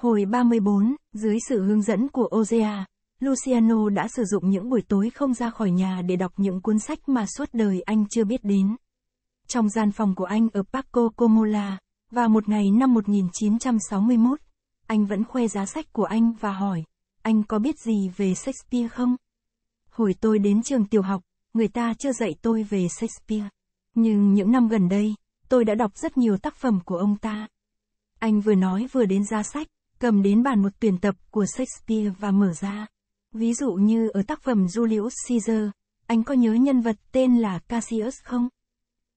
Hồi 34, dưới sự hướng dẫn của Ozea, Luciano đã sử dụng những buổi tối không ra khỏi nhà để đọc những cuốn sách mà suốt đời anh chưa biết đến. Trong gian phòng của anh ở Paco Comola, và một ngày năm 1961, anh vẫn khoe giá sách của anh và hỏi, anh có biết gì về Shakespeare không? Hồi tôi đến trường tiểu học, người ta chưa dạy tôi về Shakespeare. Nhưng những năm gần đây, tôi đã đọc rất nhiều tác phẩm của ông ta. Anh vừa nói vừa đến giá sách, cầm đến bàn một tuyển tập của Shakespeare và mở ra. Ví dụ như ở tác phẩm Julius Caesar, anh có nhớ nhân vật tên là Cassius không?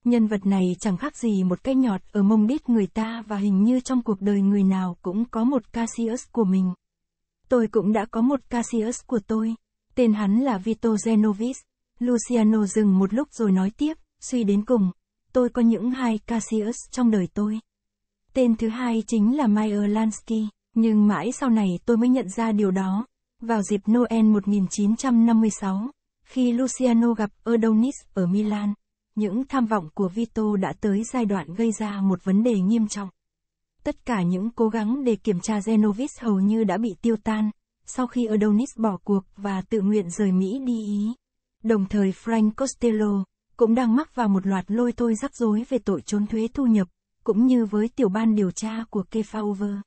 Nhân vật này chẳng khác gì một cái nhọt ở mông đít người ta và hình như trong cuộc đời người nào cũng có một Cassius của mình. Tôi cũng đã có một Cassius của tôi. Tên hắn là Vito Genovis. Luciano dừng một lúc rồi nói tiếp, suy đến cùng, tôi có những hai Cassius trong đời tôi. Tên thứ hai chính là Meyer Lansky. Nhưng mãi sau này tôi mới nhận ra điều đó. Vào dịp Noel 1956, khi Luciano gặp Adonis ở Milan, những tham vọng của Vito đã tới giai đoạn gây ra một vấn đề nghiêm trọng. Tất cả những cố gắng để kiểm tra Genovis hầu như đã bị tiêu tan, sau khi Adonis bỏ cuộc và tự nguyện rời Mỹ đi Ý. Đồng thời Frank Costello cũng đang mắc vào một loạt lôi thôi rắc rối về tội trốn thuế thu nhập, cũng như với tiểu ban điều tra của Kefauver.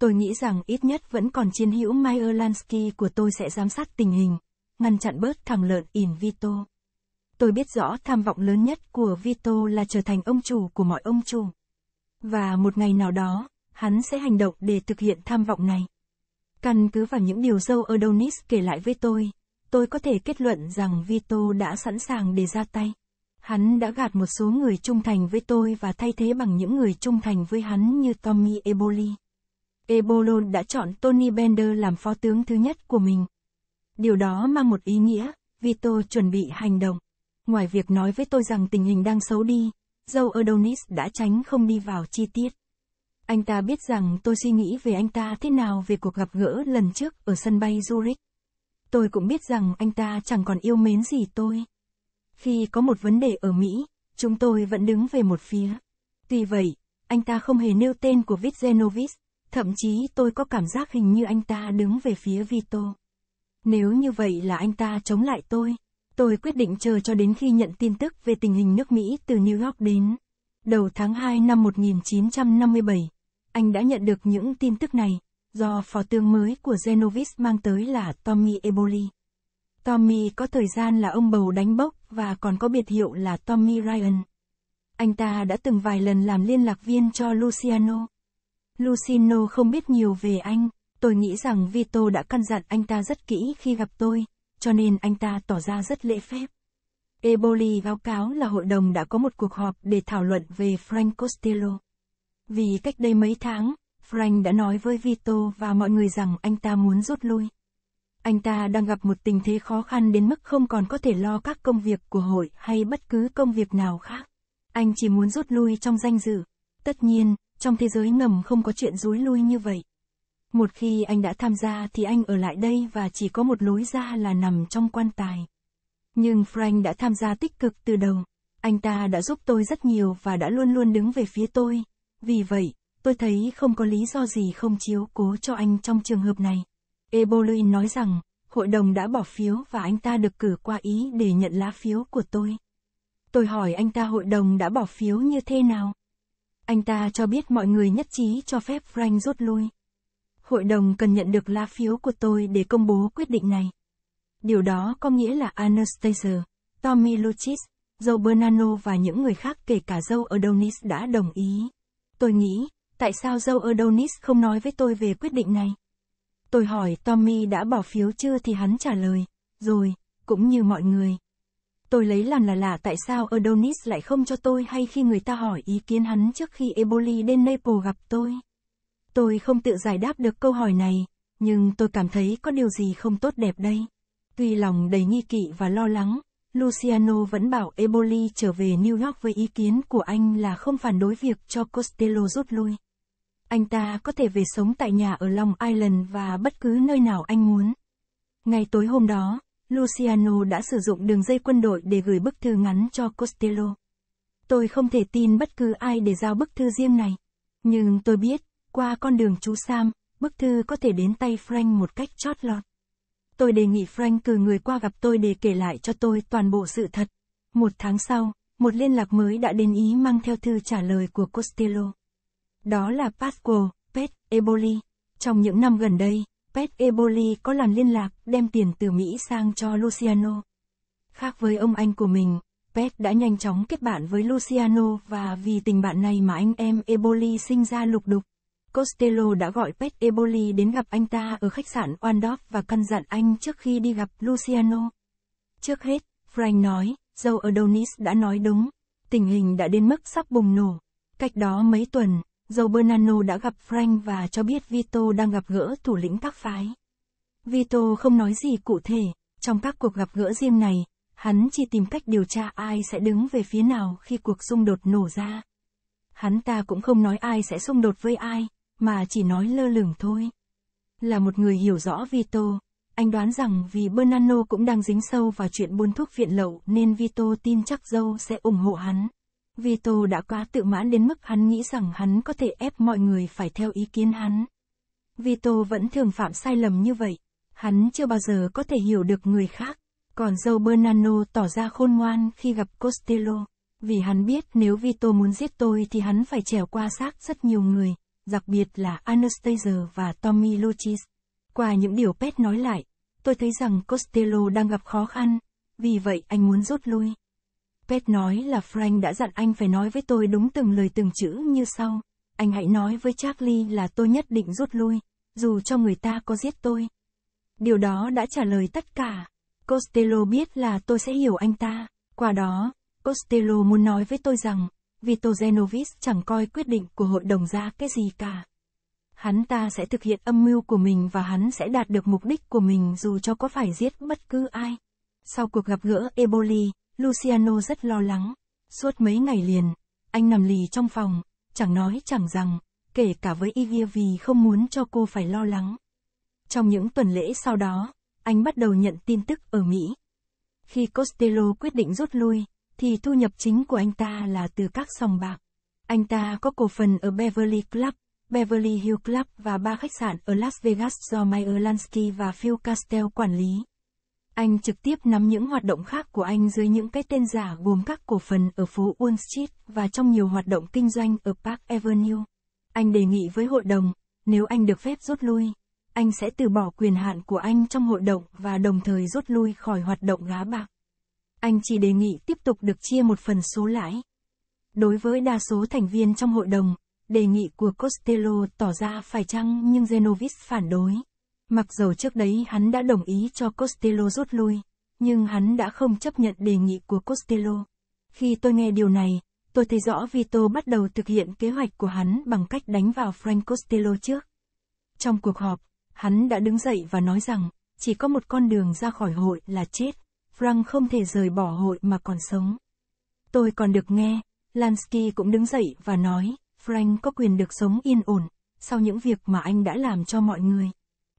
Tôi nghĩ rằng ít nhất vẫn còn chiến hữu Myerlansky của tôi sẽ giám sát tình hình, ngăn chặn bớt thằng lợn in Vito. Tôi biết rõ tham vọng lớn nhất của Vito là trở thành ông chủ của mọi ông chủ. Và một ngày nào đó, hắn sẽ hành động để thực hiện tham vọng này. Căn cứ vào những điều dâu Adonis kể lại với tôi, tôi có thể kết luận rằng Vito đã sẵn sàng để ra tay. Hắn đã gạt một số người trung thành với tôi và thay thế bằng những người trung thành với hắn như Tommy Eboli. Ebolon đã chọn Tony Bender làm phó tướng thứ nhất của mình. Điều đó mang một ý nghĩa, Vito chuẩn bị hành động. Ngoài việc nói với tôi rằng tình hình đang xấu đi, dâu Adonis đã tránh không đi vào chi tiết. Anh ta biết rằng tôi suy nghĩ về anh ta thế nào về cuộc gặp gỡ lần trước ở sân bay Zurich. Tôi cũng biết rằng anh ta chẳng còn yêu mến gì tôi. Khi có một vấn đề ở Mỹ, chúng tôi vẫn đứng về một phía. Tuy vậy, anh ta không hề nêu tên của Vitzenovich, Thậm chí tôi có cảm giác hình như anh ta đứng về phía Vito. Nếu như vậy là anh ta chống lại tôi. Tôi quyết định chờ cho đến khi nhận tin tức về tình hình nước Mỹ từ New York đến đầu tháng 2 năm 1957. Anh đã nhận được những tin tức này, do phó tướng mới của Genovis mang tới là Tommy Eboli. Tommy có thời gian là ông bầu đánh bốc và còn có biệt hiệu là Tommy Ryan. Anh ta đã từng vài lần làm liên lạc viên cho Luciano. Lucino không biết nhiều về anh, tôi nghĩ rằng Vito đã căn dặn anh ta rất kỹ khi gặp tôi, cho nên anh ta tỏ ra rất lễ phép. Eboli báo cáo là hội đồng đã có một cuộc họp để thảo luận về Frank Costello. Vì cách đây mấy tháng, Frank đã nói với Vito và mọi người rằng anh ta muốn rút lui. Anh ta đang gặp một tình thế khó khăn đến mức không còn có thể lo các công việc của hội hay bất cứ công việc nào khác. Anh chỉ muốn rút lui trong danh dự. Tất nhiên, trong thế giới ngầm không có chuyện rối lui như vậy. Một khi anh đã tham gia thì anh ở lại đây và chỉ có một lối ra là nằm trong quan tài. Nhưng Frank đã tham gia tích cực từ đầu. Anh ta đã giúp tôi rất nhiều và đã luôn luôn đứng về phía tôi. Vì vậy, tôi thấy không có lý do gì không chiếu cố cho anh trong trường hợp này. Ebolin nói rằng, hội đồng đã bỏ phiếu và anh ta được cử qua Ý để nhận lá phiếu của tôi. Tôi hỏi anh ta hội đồng đã bỏ phiếu như thế nào? Anh ta cho biết mọi người nhất trí cho phép Frank rút lui. Hội đồng cần nhận được lá phiếu của tôi để công bố quyết định này. Điều đó có nghĩa là Anastasia, Tommy Luchis, Joe Bernano và những người khác kể cả dâu Adonis đã đồng ý. Tôi nghĩ, tại sao dâu Adonis không nói với tôi về quyết định này? Tôi hỏi Tommy đã bỏ phiếu chưa thì hắn trả lời, rồi, cũng như mọi người, Tôi lấy làm là lạ tại sao Adonis lại không cho tôi hay khi người ta hỏi ý kiến hắn trước khi Eboli đến Naples gặp tôi. Tôi không tự giải đáp được câu hỏi này, nhưng tôi cảm thấy có điều gì không tốt đẹp đây. Tuy lòng đầy nghi kỵ và lo lắng, Luciano vẫn bảo Eboli trở về New York với ý kiến của anh là không phản đối việc cho Costello rút lui. Anh ta có thể về sống tại nhà ở Long Island và bất cứ nơi nào anh muốn. Ngày tối hôm đó, Luciano đã sử dụng đường dây quân đội để gửi bức thư ngắn cho Costello. Tôi không thể tin bất cứ ai để giao bức thư riêng này. Nhưng tôi biết, qua con đường chú Sam, bức thư có thể đến tay Frank một cách chót lọt. Tôi đề nghị Frank cử người qua gặp tôi để kể lại cho tôi toàn bộ sự thật. Một tháng sau, một liên lạc mới đã đến Ý mang theo thư trả lời của Costello. Đó là Pasquale, Pet, Eboli. Trong những năm gần đây, Pet Eboli có làm liên lạc, đem tiền từ Mỹ sang cho Luciano. Khác với ông anh của mình, Pet đã nhanh chóng kết bạn với Luciano và vì tình bạn này mà anh em Eboli sinh ra lục đục. Costello đã gọi Pet Eboli đến gặp anh ta ở khách sạn Waldorf và căn dặn anh trước khi đi gặp Luciano. Trước hết, Frank nói, dâu Donis đã nói đúng, tình hình đã đến mức sắp bùng nổ. Cách đó mấy tuần, Dầu Bernano đã gặp Frank và cho biết Vito đang gặp gỡ thủ lĩnh các phái. Vito không nói gì cụ thể, trong các cuộc gặp gỡ riêng này, hắn chỉ tìm cách điều tra ai sẽ đứng về phía nào khi cuộc xung đột nổ ra. Hắn ta cũng không nói ai sẽ xung đột với ai, mà chỉ nói lơ lửng thôi. Là một người hiểu rõ Vito, anh đoán rằng vì Bernano cũng đang dính sâu vào chuyện buôn thuốc viện lậu nên Vito tin chắc dâu sẽ ủng hộ hắn. Vito đã quá tự mãn đến mức hắn nghĩ rằng hắn có thể ép mọi người phải theo ý kiến hắn. Vito vẫn thường phạm sai lầm như vậy. Hắn chưa bao giờ có thể hiểu được người khác. Còn dâu Bernardo tỏ ra khôn ngoan khi gặp Costello. Vì hắn biết nếu Vito muốn giết tôi thì hắn phải trèo qua xác rất nhiều người, đặc biệt là Anastasia và Tommy Lochis. Qua những điều Pet nói lại, tôi thấy rằng Costello đang gặp khó khăn, vì vậy anh muốn rút lui. Pet nói là Frank đã dặn anh phải nói với tôi đúng từng lời từng chữ như sau. Anh hãy nói với Charlie là tôi nhất định rút lui, dù cho người ta có giết tôi. Điều đó đã trả lời tất cả. Costello biết là tôi sẽ hiểu anh ta. Qua đó, Costello muốn nói với tôi rằng, Vito Genovis chẳng coi quyết định của hội đồng ra cái gì cả. Hắn ta sẽ thực hiện âm mưu của mình và hắn sẽ đạt được mục đích của mình dù cho có phải giết bất cứ ai. Sau cuộc gặp gỡ Eboli, Luciano rất lo lắng. Suốt mấy ngày liền, anh nằm lì trong phòng, chẳng nói chẳng rằng, kể cả với Ivia vì không muốn cho cô phải lo lắng. Trong những tuần lễ sau đó, anh bắt đầu nhận tin tức ở Mỹ. Khi Costello quyết định rút lui, thì thu nhập chính của anh ta là từ các sòng bạc. Anh ta có cổ phần ở Beverly Club, Beverly Hills Club và ba khách sạn ở Las Vegas do Meyer Lansky và Phil Castell quản lý. Anh trực tiếp nắm những hoạt động khác của anh dưới những cái tên giả gồm các cổ phần ở phố Wall Street và trong nhiều hoạt động kinh doanh ở Park Avenue. Anh đề nghị với hội đồng, nếu anh được phép rút lui, anh sẽ từ bỏ quyền hạn của anh trong hội đồng và đồng thời rút lui khỏi hoạt động gá bạc. Anh chỉ đề nghị tiếp tục được chia một phần số lãi. Đối với đa số thành viên trong hội đồng, đề nghị của Costello tỏ ra phải chăng nhưng Genovis phản đối. Mặc dù trước đấy hắn đã đồng ý cho Costello rút lui, nhưng hắn đã không chấp nhận đề nghị của Costello. Khi tôi nghe điều này, tôi thấy rõ Vito bắt đầu thực hiện kế hoạch của hắn bằng cách đánh vào Frank Costello trước. Trong cuộc họp, hắn đã đứng dậy và nói rằng, chỉ có một con đường ra khỏi hội là chết, Frank không thể rời bỏ hội mà còn sống. Tôi còn được nghe, Lansky cũng đứng dậy và nói, Frank có quyền được sống yên ổn, sau những việc mà anh đã làm cho mọi người.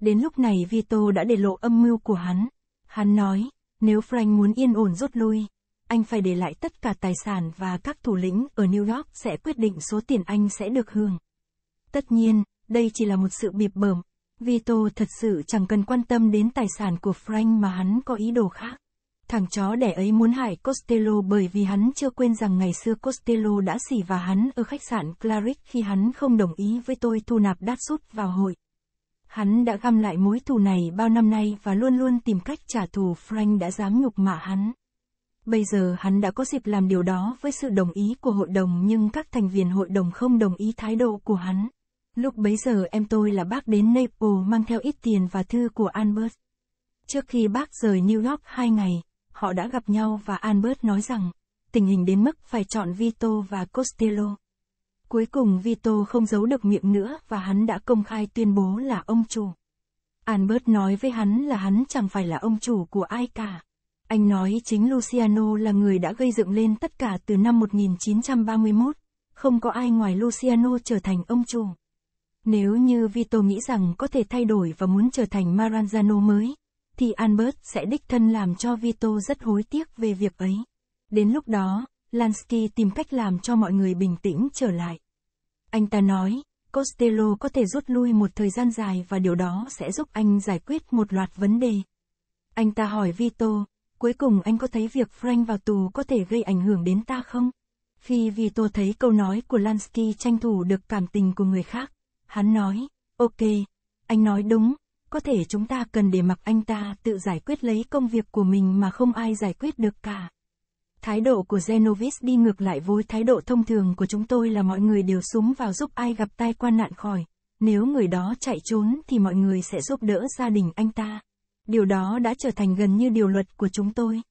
Đến lúc này Vito đã để lộ âm mưu của hắn. Hắn nói, nếu Frank muốn yên ổn rút lui, anh phải để lại tất cả tài sản và các thủ lĩnh ở New York sẽ quyết định số tiền anh sẽ được hưởng. Tất nhiên, đây chỉ là một sự bịp bẩm. Vito thật sự chẳng cần quan tâm đến tài sản của Frank mà hắn có ý đồ khác. Thằng chó đẻ ấy muốn hại Costello bởi vì hắn chưa quên rằng ngày xưa Costello đã xỉ và hắn ở khách sạn Claric khi hắn không đồng ý với tôi thu nạp đát sút vào hội. Hắn đã găm lại mối thù này bao năm nay và luôn luôn tìm cách trả thù Frank đã dám nhục mạ hắn. Bây giờ hắn đã có dịp làm điều đó với sự đồng ý của hội đồng nhưng các thành viên hội đồng không đồng ý thái độ của hắn. Lúc bấy giờ em tôi là bác đến Naples mang theo ít tiền và thư của Albert. Trước khi bác rời New York hai ngày, họ đã gặp nhau và Albert nói rằng, tình hình đến mức phải chọn Vito và Costello. Cuối cùng Vito không giấu được miệng nữa và hắn đã công khai tuyên bố là ông chủ. Albert nói với hắn là hắn chẳng phải là ông chủ của ai cả. Anh nói chính Luciano là người đã gây dựng lên tất cả từ năm 1931, không có ai ngoài Luciano trở thành ông chủ. Nếu như Vito nghĩ rằng có thể thay đổi và muốn trở thành Maranzano mới, thì Albert sẽ đích thân làm cho Vito rất hối tiếc về việc ấy. Đến lúc đó, Lansky tìm cách làm cho mọi người bình tĩnh trở lại. Anh ta nói, Costello có thể rút lui một thời gian dài và điều đó sẽ giúp anh giải quyết một loạt vấn đề. Anh ta hỏi Vito, cuối cùng anh có thấy việc Frank vào tù có thể gây ảnh hưởng đến ta không? Khi Vito thấy câu nói của Lansky tranh thủ được cảm tình của người khác, hắn nói, ok, anh nói đúng, có thể chúng ta cần để mặc anh ta tự giải quyết lấy công việc của mình mà không ai giải quyết được cả. Thái độ của Genovis đi ngược lại với thái độ thông thường của chúng tôi là mọi người đều súng vào giúp ai gặp tai quan nạn khỏi. Nếu người đó chạy trốn thì mọi người sẽ giúp đỡ gia đình anh ta. Điều đó đã trở thành gần như điều luật của chúng tôi.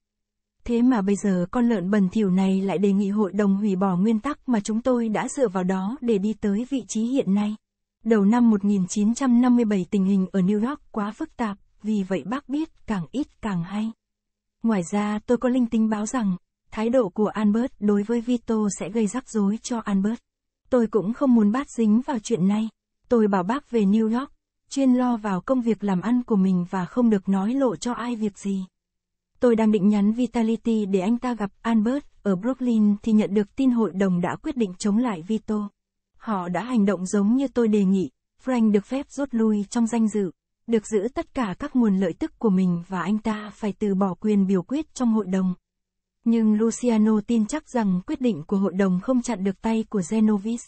Thế mà bây giờ con lợn bẩn thỉu này lại đề nghị hội đồng hủy bỏ nguyên tắc mà chúng tôi đã dựa vào đó để đi tới vị trí hiện nay. Đầu năm 1957 tình hình ở New York quá phức tạp, vì vậy bác biết càng ít càng hay. Ngoài ra tôi có linh tính báo rằng, Thái độ của Albert đối với Vito sẽ gây rắc rối cho Albert. Tôi cũng không muốn bác dính vào chuyện này. Tôi bảo bác về New York, chuyên lo vào công việc làm ăn của mình và không được nói lộ cho ai việc gì. Tôi đang định nhắn Vitality để anh ta gặp Albert ở Brooklyn thì nhận được tin hội đồng đã quyết định chống lại Vito. Họ đã hành động giống như tôi đề nghị, Frank được phép rút lui trong danh dự, được giữ tất cả các nguồn lợi tức của mình và anh ta phải từ bỏ quyền biểu quyết trong hội đồng. Nhưng Luciano tin chắc rằng quyết định của hội đồng không chặn được tay của Genovis.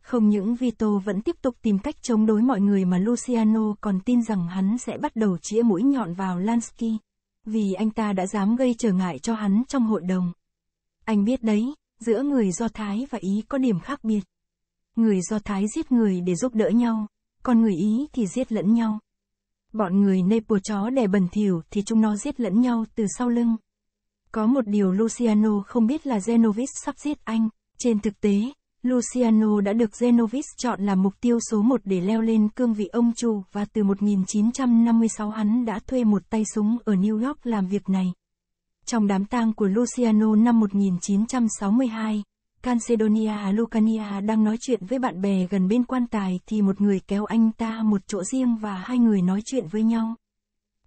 Không những Vito vẫn tiếp tục tìm cách chống đối mọi người mà Luciano còn tin rằng hắn sẽ bắt đầu chĩa mũi nhọn vào Lansky. Vì anh ta đã dám gây trở ngại cho hắn trong hội đồng. Anh biết đấy, giữa người Do Thái và Ý có điểm khác biệt. Người Do Thái giết người để giúp đỡ nhau, còn người Ý thì giết lẫn nhau. Bọn người Nepal chó đè bẩn thỉu thì chúng nó giết lẫn nhau từ sau lưng. Có một điều Luciano không biết là Genovis sắp giết anh. Trên thực tế, Luciano đã được Genovis chọn làm mục tiêu số một để leo lên cương vị ông chủ và từ 1956 hắn đã thuê một tay súng ở New York làm việc này. Trong đám tang của Luciano năm 1962, Cancedonia Lucania đang nói chuyện với bạn bè gần bên quan tài thì một người kéo anh ta một chỗ riêng và hai người nói chuyện với nhau.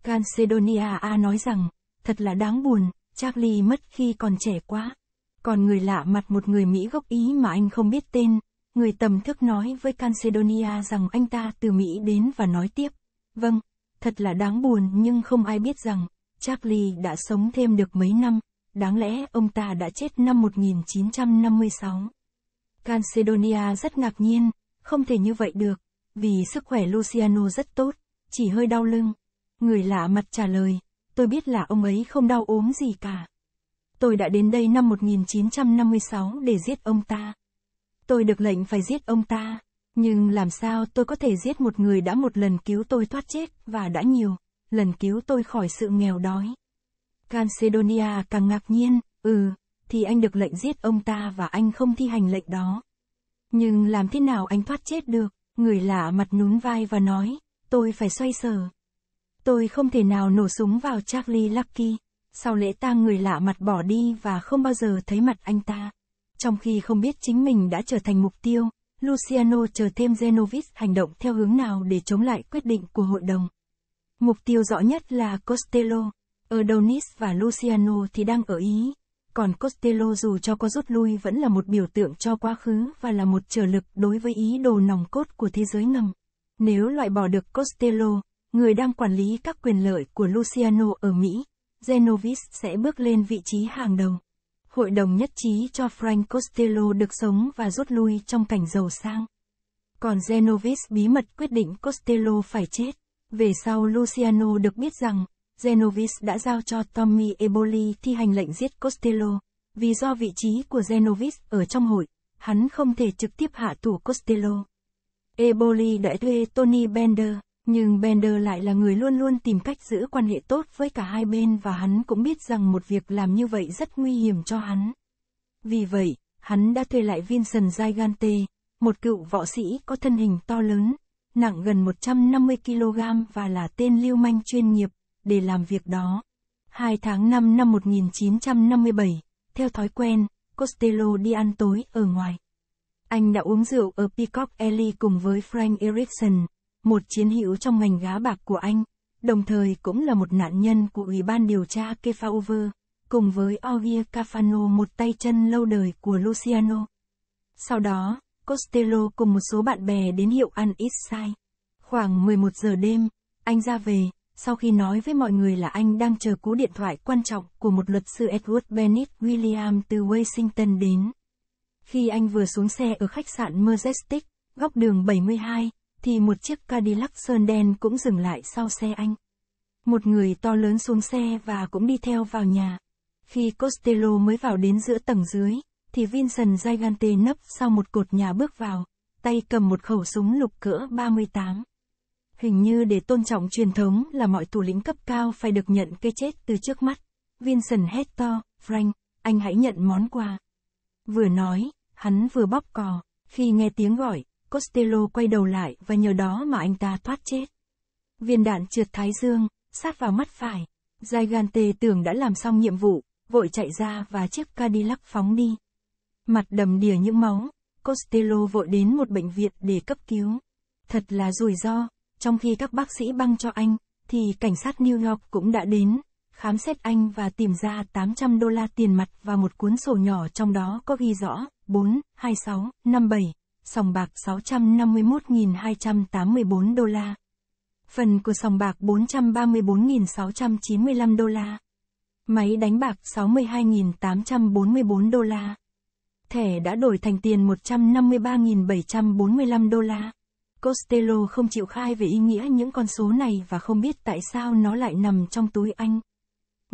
Cancedonia A nói rằng, thật là đáng buồn, Charlie mất khi còn trẻ quá. Còn người lạ mặt một người Mỹ gốc Ý mà anh không biết tên, người tầm thức nói với Cancedonia rằng anh ta từ Mỹ đến và nói tiếp. Vâng, thật là đáng buồn nhưng không ai biết rằng, Charlie đã sống thêm được mấy năm, đáng lẽ ông ta đã chết năm 1956. Cancedonia rất ngạc nhiên, không thể như vậy được, vì sức khỏe Luciano rất tốt, chỉ hơi đau lưng. Người lạ mặt trả lời, tôi biết là ông ấy không đau ốm gì cả. Tôi đã đến đây năm 1956 để giết ông ta. Tôi được lệnh phải giết ông ta, nhưng làm sao tôi có thể giết một người đã một lần cứu tôi thoát chết và đã nhiều lần cứu tôi khỏi sự nghèo đói. Cancedonia càng ngạc nhiên, ừ, thì anh được lệnh giết ông ta và anh không thi hành lệnh đó. Nhưng làm thế nào anh thoát chết được? Người lạ mặt nhún vai và nói, tôi phải xoay sở. Tôi không thể nào nổ súng vào Charlie Lucky. Sau lễ tang người lạ mặt bỏ đi và không bao giờ thấy mặt anh ta. Trong khi không biết chính mình đã trở thành mục tiêu, Luciano chờ thêm Genovis hành động theo hướng nào để chống lại quyết định của hội đồng. Mục tiêu rõ nhất là Costello, Adonis và Luciano thì đang ở Ý. Còn Costello dù cho có rút lui vẫn là một biểu tượng cho quá khứ và là một trở lực đối với ý đồ nòng cốt của thế giới ngầm. Nếu loại bỏ được Costello, người đang quản lý các quyền lợi của Luciano ở Mỹ, Genovis sẽ bước lên vị trí hàng đầu. Hội đồng nhất trí cho Frank Costello được sống và rút lui trong cảnh giàu sang. Còn Genovis bí mật quyết định Costello phải chết. Về sau Luciano được biết rằng, Genovis đã giao cho Tommy Eboli thi hành lệnh giết Costello. Vì do vị trí của Genovis ở trong hội, hắn không thể trực tiếp hạ thủ Costello. Eboli đã thuê Tony Bender, nhưng Bender lại là người luôn luôn tìm cách giữ quan hệ tốt với cả hai bên và hắn cũng biết rằng một việc làm như vậy rất nguy hiểm cho hắn. Vì vậy, hắn đã thuê lại Vincent Gigante, một cựu võ sĩ có thân hình to lớn, nặng gần 150 kg và là tên lưu manh chuyên nghiệp, để làm việc đó. Hai tháng 5 năm 1957, theo thói quen, Costello đi ăn tối ở ngoài. Anh đã uống rượu ở Peacock Alley cùng với Frank Erickson, một chiến hữu trong ngành gá bạc của Anh, đồng thời cũng là một nạn nhân của Ủy ban điều tra Kefauver, cùng với Ogier Cafano một tay chân lâu đời của Luciano. Sau đó, Costello cùng một số bạn bè đến hiệu ăn ít sai. Khoảng 11 giờ đêm, anh ra về, sau khi nói với mọi người là anh đang chờ cú điện thoại quan trọng của một luật sư Edward Bennett William từ Washington đến. Khi anh vừa xuống xe ở khách sạn Majestic, góc đường 72, thì một chiếc Cadillac sơn đen cũng dừng lại sau xe anh. Một người to lớn xuống xe và cũng đi theo vào nhà. Khi Costello mới vào đến giữa tầng dưới, thì Vincent Gigante nấp sau một cột nhà bước vào, tay cầm một khẩu súng lục cỡ 38. Hình như để tôn trọng truyền thống là mọi thủ lĩnh cấp cao phải được nhận cái chết từ trước mắt. Vincent hét to, Frank, anh hãy nhận món quà. Vừa nói, hắn vừa bóp cò, khi nghe tiếng gọi, Costello quay đầu lại và nhờ đó mà anh ta thoát chết. Viên đạn trượt thái dương, sát vào mắt phải. Gigante tưởng đã làm xong nhiệm vụ, vội chạy ra và chiếc Cadillac phóng đi. Mặt đầm đìa những máu, Costello vội đến một bệnh viện để cấp cứu. Thật là rủi ro, trong khi các bác sĩ băng cho anh, thì cảnh sát New York cũng đã đến, khám xét anh và tìm ra 800 đô la tiền mặt và một cuốn sổ nhỏ trong đó có ghi rõ 4, 26, 57 sòng bạc 651.284 đô la. Phần của sòng bạc 434.695 đô la. Máy đánh bạc 62.844 đô la. Thẻ đã đổi thành tiền 153.745 đô la. Costello không chịu khai về ý nghĩa những con số này và không biết tại sao nó lại nằm trong túi anh.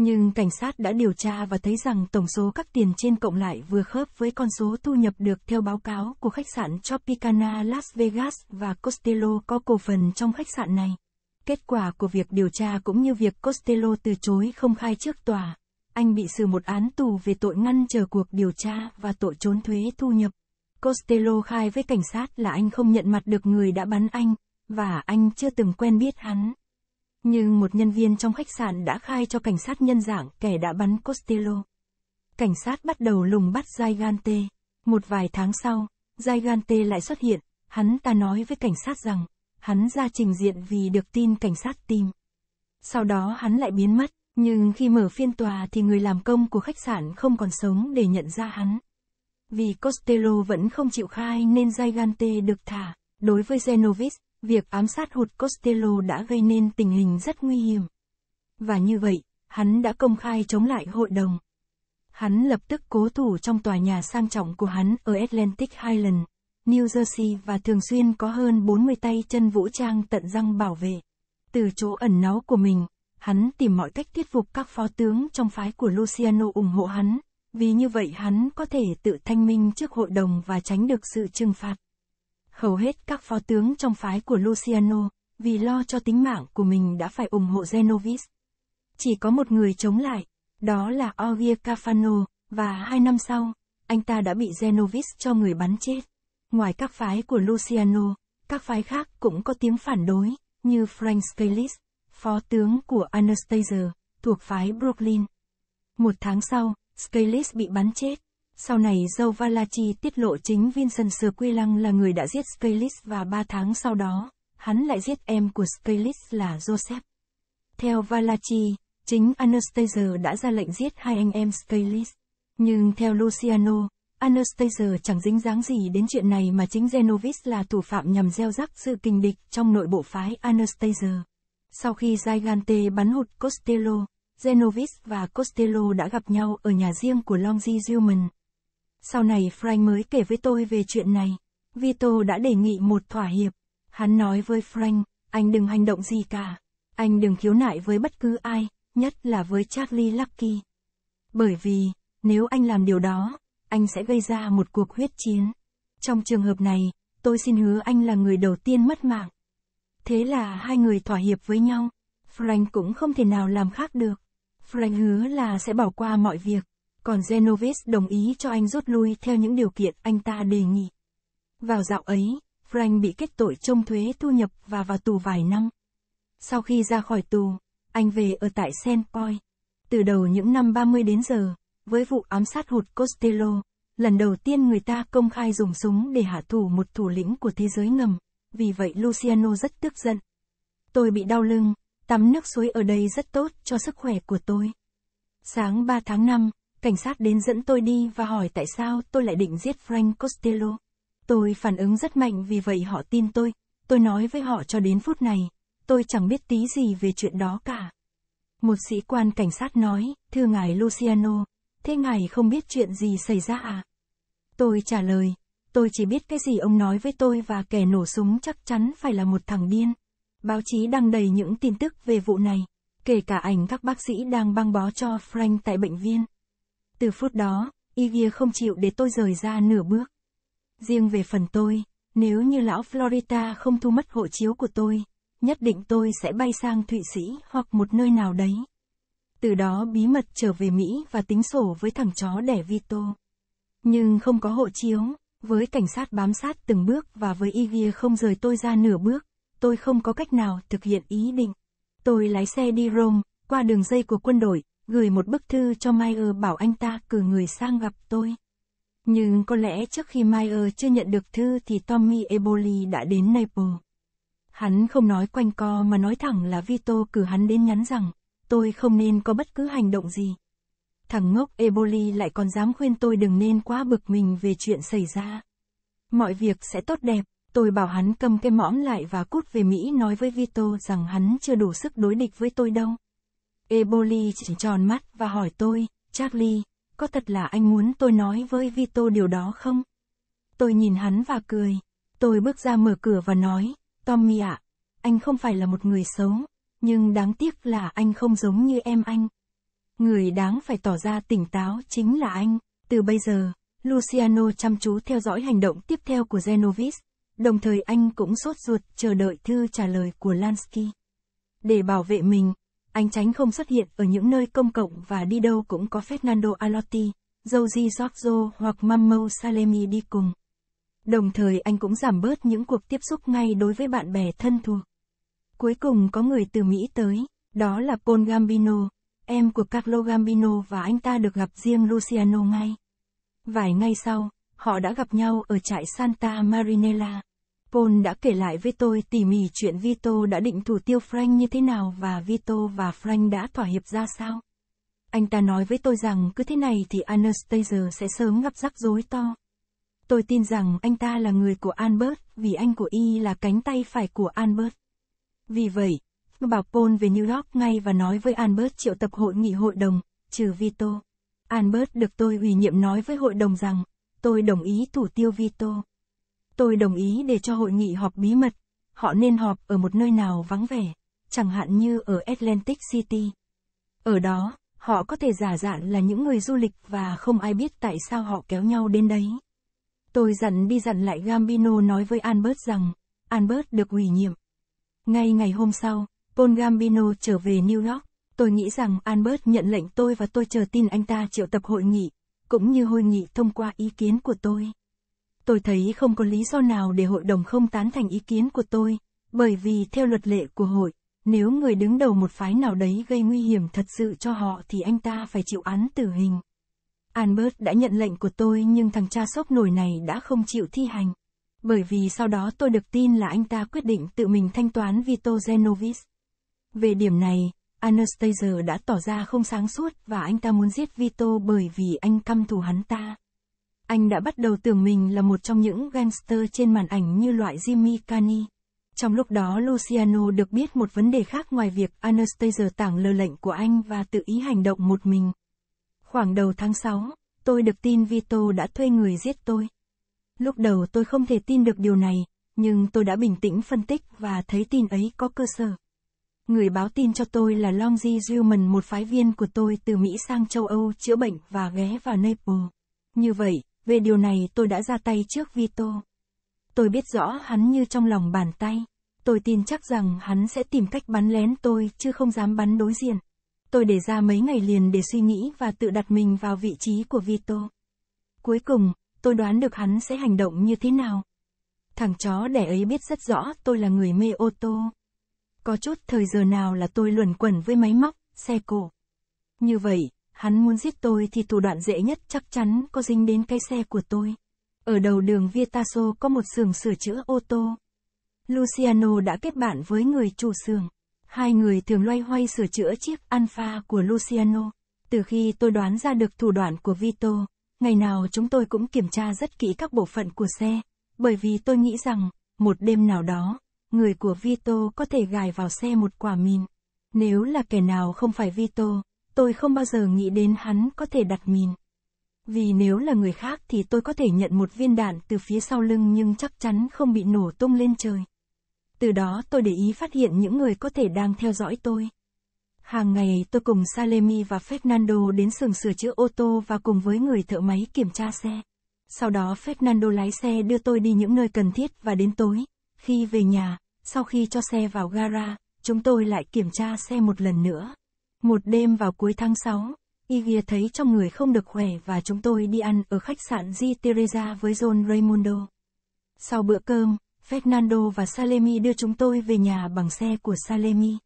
Nhưng cảnh sát đã điều tra và thấy rằng tổng số các tiền trên cộng lại vừa khớp với con số thu nhập được theo báo cáo của khách sạn Tropicana Las Vegas và Costello có cổ phần trong khách sạn này. Kết quả của việc điều tra cũng như việc Costello từ chối không khai trước tòa. Anh bị xử một án tù về tội ngăn chờ cuộc điều tra và tội trốn thuế thu nhập. Costello khai với cảnh sát là anh không nhận mặt được người đã bắn anh, và anh chưa từng quen biết hắn. Nhưng một nhân viên trong khách sạn đã khai cho cảnh sát nhân dạng kẻ đã bắn Costello. Cảnh sát bắt đầu lùng bắt Gigante. Một vài tháng sau, Gigante lại xuất hiện, hắn ta nói với cảnh sát rằng, hắn ra trình diện vì được tin cảnh sát tìm. Sau đó hắn lại biến mất, nhưng khi mở phiên tòa thì người làm công của khách sạn không còn sống để nhận ra hắn. Vì Costello vẫn không chịu khai nên Gigante được thả. Đối với Genovis, việc ám sát hụt Costello đã gây nên tình hình rất nguy hiểm. Và như vậy, hắn đã công khai chống lại hội đồng. Hắn lập tức cố thủ trong tòa nhà sang trọng của hắn ở Atlantic Highland, New Jersey và thường xuyên có hơn 40 tay chân vũ trang tận răng bảo vệ. Từ chỗ ẩn náu của mình, hắn tìm mọi cách thuyết phục các phó tướng trong phái của Luciano ủng hộ hắn, vì như vậy hắn có thể tự thanh minh trước hội đồng và tránh được sự trừng phạt. Hầu hết các phó tướng trong phái của Luciano, vì lo cho tính mạng của mình đã phải ủng hộ Genovis. Chỉ có một người chống lại, đó là Ogier Cafano, và hai năm sau, anh ta đã bị Genovis cho người bắn chết. Ngoài các phái của Luciano, các phái khác cũng có tiếng phản đối, như Frank Scalis, phó tướng của Anastasia, thuộc phái Brooklyn. Một tháng sau, Scalis bị bắn chết. Sau này dâu Valachi tiết lộ chính Vincent lăng là người đã giết Scalise và 3 tháng sau đó, hắn lại giết em của Scalise là Joseph. Theo Valachi, chính Anastasia đã ra lệnh giết hai anh em Scalise. Nhưng theo Luciano, Anastasia chẳng dính dáng gì đến chuyện này mà chính Genovis là thủ phạm nhằm gieo rắc sự kinh địch trong nội bộ phái Anastasia. Sau khi Gigante bắn hụt Costello, Genovis và Costello đã gặp nhau ở nhà riêng của Longi Gilman. Sau này Frank mới kể với tôi về chuyện này. Vito đã đề nghị một thỏa hiệp. Hắn nói với Frank, anh đừng hành động gì cả. Anh đừng khiếu nại với bất cứ ai, nhất là với Charlie Lucky. Bởi vì, nếu anh làm điều đó, anh sẽ gây ra một cuộc huyết chiến. Trong trường hợp này, tôi xin hứa anh là người đầu tiên mất mạng. Thế là hai người thỏa hiệp với nhau. Frank cũng không thể nào làm khác được. Frank hứa là sẽ bỏ qua mọi việc còn Genoves đồng ý cho anh rút lui theo những điều kiện anh ta đề nghị. Vào dạo ấy, Frank bị kết tội trông thuế thu nhập và vào tù vài năm. Sau khi ra khỏi tù, anh về ở tại Saint Paul. Từ đầu những năm 30 đến giờ, với vụ ám sát hụt Costello, lần đầu tiên người ta công khai dùng súng để hạ thủ một thủ lĩnh của thế giới ngầm, vì vậy Luciano rất tức giận. Tôi bị đau lưng, tắm nước suối ở đây rất tốt cho sức khỏe của tôi. Sáng 3 tháng 5, Cảnh sát đến dẫn tôi đi và hỏi tại sao tôi lại định giết Frank Costello. Tôi phản ứng rất mạnh vì vậy họ tin tôi. Tôi nói với họ cho đến phút này, tôi chẳng biết tí gì về chuyện đó cả. Một sĩ quan cảnh sát nói, thưa ngài Luciano, thế ngài không biết chuyện gì xảy ra à? Tôi trả lời, tôi chỉ biết cái gì ông nói với tôi và kẻ nổ súng chắc chắn phải là một thằng điên. Báo chí đăng đầy những tin tức về vụ này, kể cả ảnh các bác sĩ đang băng bó cho Frank tại bệnh viện. Từ phút đó, Igia không chịu để tôi rời ra nửa bước. Riêng về phần tôi, nếu như lão Florida không thu mất hộ chiếu của tôi, nhất định tôi sẽ bay sang Thụy Sĩ hoặc một nơi nào đấy. Từ đó bí mật trở về Mỹ và tính sổ với thằng chó đẻ Vito. Nhưng không có hộ chiếu, với cảnh sát bám sát từng bước và với Igia không rời tôi ra nửa bước, tôi không có cách nào thực hiện ý định. Tôi lái xe đi Rome, qua đường dây của quân đội, gửi một bức thư cho Meyer bảo anh ta cử người sang gặp tôi. Nhưng có lẽ trước khi Meyer chưa nhận được thư thì Tommy Eboli đã đến Naples. Hắn không nói quanh co mà nói thẳng là Vito cử hắn đến nhắn rằng, tôi không nên có bất cứ hành động gì. Thằng ngốc Eboli lại còn dám khuyên tôi đừng nên quá bực mình về chuyện xảy ra. Mọi việc sẽ tốt đẹp, tôi bảo hắn cầm cái mõm lại và cút về Mỹ nói với Vito rằng hắn chưa đủ sức đối địch với tôi đâu. Eboli chỉ tròn mắt và hỏi tôi, Charlie, có thật là anh muốn tôi nói với Vito điều đó không? Tôi nhìn hắn và cười. Tôi bước ra mở cửa và nói, Tommy ạ, à, anh không phải là một người xấu, nhưng đáng tiếc là anh không giống như em anh. Người đáng phải tỏ ra tỉnh táo chính là anh. Từ bây giờ, Luciano chăm chú theo dõi hành động tiếp theo của Genovis, đồng thời anh cũng sốt ruột chờ đợi thư trả lời của Lansky. Để bảo vệ mình, anh tránh không xuất hiện ở những nơi công cộng và đi đâu cũng có Fernando Alotti, Joji Giorgio hoặc Mammo Salemi đi cùng. Đồng thời anh cũng giảm bớt những cuộc tiếp xúc ngay đối với bạn bè thân thuộc. Cuối cùng có người từ Mỹ tới, đó là Paul Gambino, em của Carlo Gambino và anh ta được gặp riêng Luciano ngay. Vài ngày sau, họ đã gặp nhau ở trại Santa Marinella. Paul đã kể lại với tôi tỉ mỉ chuyện Vito đã định thủ tiêu Frank như thế nào và Vito và Frank đã thỏa hiệp ra sao. Anh ta nói với tôi rằng cứ thế này thì Anastasia sẽ sớm gặp rắc rối to. Tôi tin rằng anh ta là người của Albert, vì anh của y là cánh tay phải của Albert. Vì vậy, bảo Paul về New York ngay và nói với Albert triệu tập hội nghị hội đồng, trừ Vito. Albert được tôi ủy nhiệm nói với hội đồng rằng, tôi đồng ý thủ tiêu Vito. Tôi đồng ý để cho hội nghị họp bí mật. Họ nên họp ở một nơi nào vắng vẻ, chẳng hạn như ở Atlantic City. Ở đó, họ có thể giả dạng là những người du lịch và không ai biết tại sao họ kéo nhau đến đấy. Tôi dặn đi dặn lại Gambino nói với Albert rằng, Albert được ủy nhiệm. Ngay ngày hôm sau, Paul Gambino trở về New York. Tôi nghĩ rằng Albert nhận lệnh tôi và tôi chờ tin anh ta triệu tập hội nghị, cũng như hội nghị thông qua ý kiến của tôi. Tôi thấy không có lý do nào để hội đồng không tán thành ý kiến của tôi, bởi vì theo luật lệ của hội, nếu người đứng đầu một phái nào đấy gây nguy hiểm thật sự cho họ thì anh ta phải chịu án tử hình. Albert đã nhận lệnh của tôi nhưng thằng cha sốc nổi này đã không chịu thi hành. Bởi vì sau đó tôi được tin là anh ta quyết định tự mình thanh toán Vito Genovis. Về điểm này, Anastasia đã tỏ ra không sáng suốt và anh ta muốn giết Vito bởi vì anh căm thù hắn ta. Anh đã bắt đầu tưởng mình là một trong những gangster trên màn ảnh như loại Jimmy Cani. Trong lúc đó Luciano được biết một vấn đề khác ngoài việc Anastasia tảng lơ lệnh của anh và tự ý hành động một mình. Khoảng đầu tháng 6, tôi được tin Vito đã thuê người giết tôi. Lúc đầu tôi không thể tin được điều này, nhưng tôi đã bình tĩnh phân tích và thấy tin ấy có cơ sở. Người báo tin cho tôi là Longji Zilman một phái viên của tôi từ Mỹ sang châu Âu chữa bệnh và ghé vào Naples. Như vậy, về điều này tôi đã ra tay trước Vito. Tôi biết rõ hắn như trong lòng bàn tay. Tôi tin chắc rằng hắn sẽ tìm cách bắn lén tôi chứ không dám bắn đối diện. Tôi để ra mấy ngày liền để suy nghĩ và tự đặt mình vào vị trí của Vito. Cuối cùng, tôi đoán được hắn sẽ hành động như thế nào. Thằng chó đẻ ấy biết rất rõ tôi là người mê ô tô. Có chút thời giờ nào là tôi luẩn quẩn với máy móc, xe cổ. Như vậy, hắn muốn giết tôi thì thủ đoạn dễ nhất chắc chắn có dính đến cái xe của tôi. Ở đầu đường Vietaso có một xưởng sửa chữa ô tô. Luciano đã kết bạn với người chủ xưởng. Hai người thường loay hoay sửa chữa chiếc Alfa của Luciano. Từ khi tôi đoán ra được thủ đoạn của Vito, ngày nào chúng tôi cũng kiểm tra rất kỹ các bộ phận của xe, bởi vì tôi nghĩ rằng, một đêm nào đó, người của Vito có thể gài vào xe một quả mìn. Nếu là kẻ nào không phải Vito, Tôi không bao giờ nghĩ đến hắn có thể đặt mìn. Vì nếu là người khác thì tôi có thể nhận một viên đạn từ phía sau lưng nhưng chắc chắn không bị nổ tung lên trời. Từ đó tôi để ý phát hiện những người có thể đang theo dõi tôi. Hàng ngày tôi cùng Salemi và Fernando đến xưởng sửa chữa ô tô và cùng với người thợ máy kiểm tra xe. Sau đó Fernando lái xe đưa tôi đi những nơi cần thiết và đến tối, khi về nhà, sau khi cho xe vào gara, chúng tôi lại kiểm tra xe một lần nữa. Một đêm vào cuối tháng 6, Igia thấy trong người không được khỏe và chúng tôi đi ăn ở khách sạn Di Teresa với John Raimundo. Sau bữa cơm, Fernando và Salemi đưa chúng tôi về nhà bằng xe của Salemi.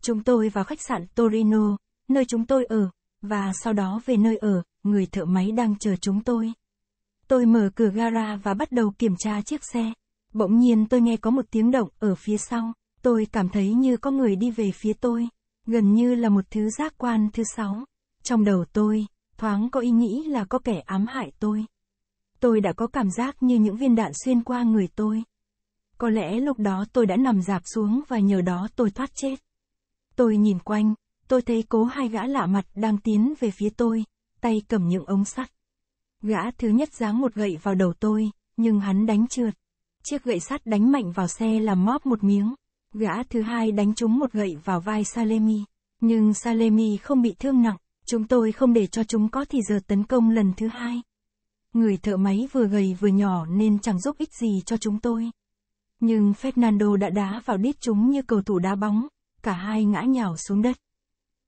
Chúng tôi vào khách sạn Torino, nơi chúng tôi ở, và sau đó về nơi ở, người thợ máy đang chờ chúng tôi. Tôi mở cửa gara và bắt đầu kiểm tra chiếc xe. Bỗng nhiên tôi nghe có một tiếng động ở phía sau, tôi cảm thấy như có người đi về phía tôi gần như là một thứ giác quan thứ sáu. Trong đầu tôi, thoáng có ý nghĩ là có kẻ ám hại tôi. Tôi đã có cảm giác như những viên đạn xuyên qua người tôi. Có lẽ lúc đó tôi đã nằm dạp xuống và nhờ đó tôi thoát chết. Tôi nhìn quanh, tôi thấy cố hai gã lạ mặt đang tiến về phía tôi, tay cầm những ống sắt. Gã thứ nhất giáng một gậy vào đầu tôi, nhưng hắn đánh trượt. Chiếc gậy sắt đánh mạnh vào xe làm móp một miếng, Gã thứ hai đánh trúng một gậy vào vai Salemi. Nhưng Salemi không bị thương nặng, chúng tôi không để cho chúng có thì giờ tấn công lần thứ hai. Người thợ máy vừa gầy vừa nhỏ nên chẳng giúp ích gì cho chúng tôi. Nhưng Fernando đã đá vào đít chúng như cầu thủ đá bóng, cả hai ngã nhào xuống đất.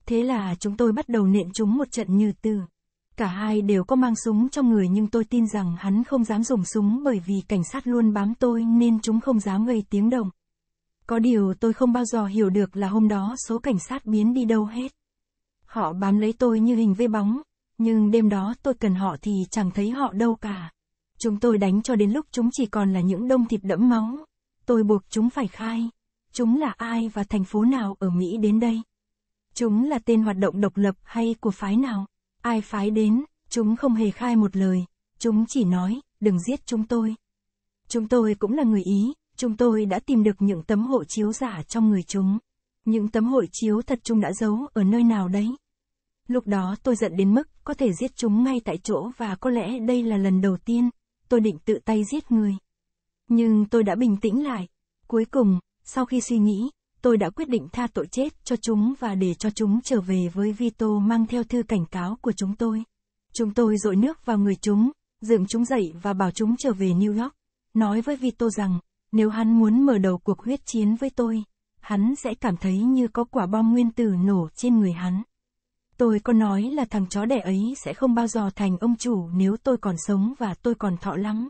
Thế là chúng tôi bắt đầu nện chúng một trận như từ. Cả hai đều có mang súng trong người nhưng tôi tin rằng hắn không dám dùng súng bởi vì cảnh sát luôn bám tôi nên chúng không dám gây tiếng động. Có điều tôi không bao giờ hiểu được là hôm đó số cảnh sát biến đi đâu hết. Họ bám lấy tôi như hình với bóng, nhưng đêm đó tôi cần họ thì chẳng thấy họ đâu cả. Chúng tôi đánh cho đến lúc chúng chỉ còn là những đông thịt đẫm máu. Tôi buộc chúng phải khai. Chúng là ai và thành phố nào ở Mỹ đến đây? Chúng là tên hoạt động độc lập hay của phái nào? Ai phái đến, chúng không hề khai một lời. Chúng chỉ nói, đừng giết chúng tôi. Chúng tôi cũng là người Ý, Chúng tôi đã tìm được những tấm hộ chiếu giả trong người chúng. Những tấm hộ chiếu thật chúng đã giấu ở nơi nào đấy. Lúc đó tôi giận đến mức có thể giết chúng ngay tại chỗ và có lẽ đây là lần đầu tiên tôi định tự tay giết người. Nhưng tôi đã bình tĩnh lại. Cuối cùng, sau khi suy nghĩ, tôi đã quyết định tha tội chết cho chúng và để cho chúng trở về với Vito mang theo thư cảnh cáo của chúng tôi. Chúng tôi dội nước vào người chúng, dựng chúng dậy và bảo chúng trở về New York. Nói với Vito rằng, nếu hắn muốn mở đầu cuộc huyết chiến với tôi, hắn sẽ cảm thấy như có quả bom nguyên tử nổ trên người hắn. Tôi có nói là thằng chó đẻ ấy sẽ không bao giờ thành ông chủ nếu tôi còn sống và tôi còn thọ lắm.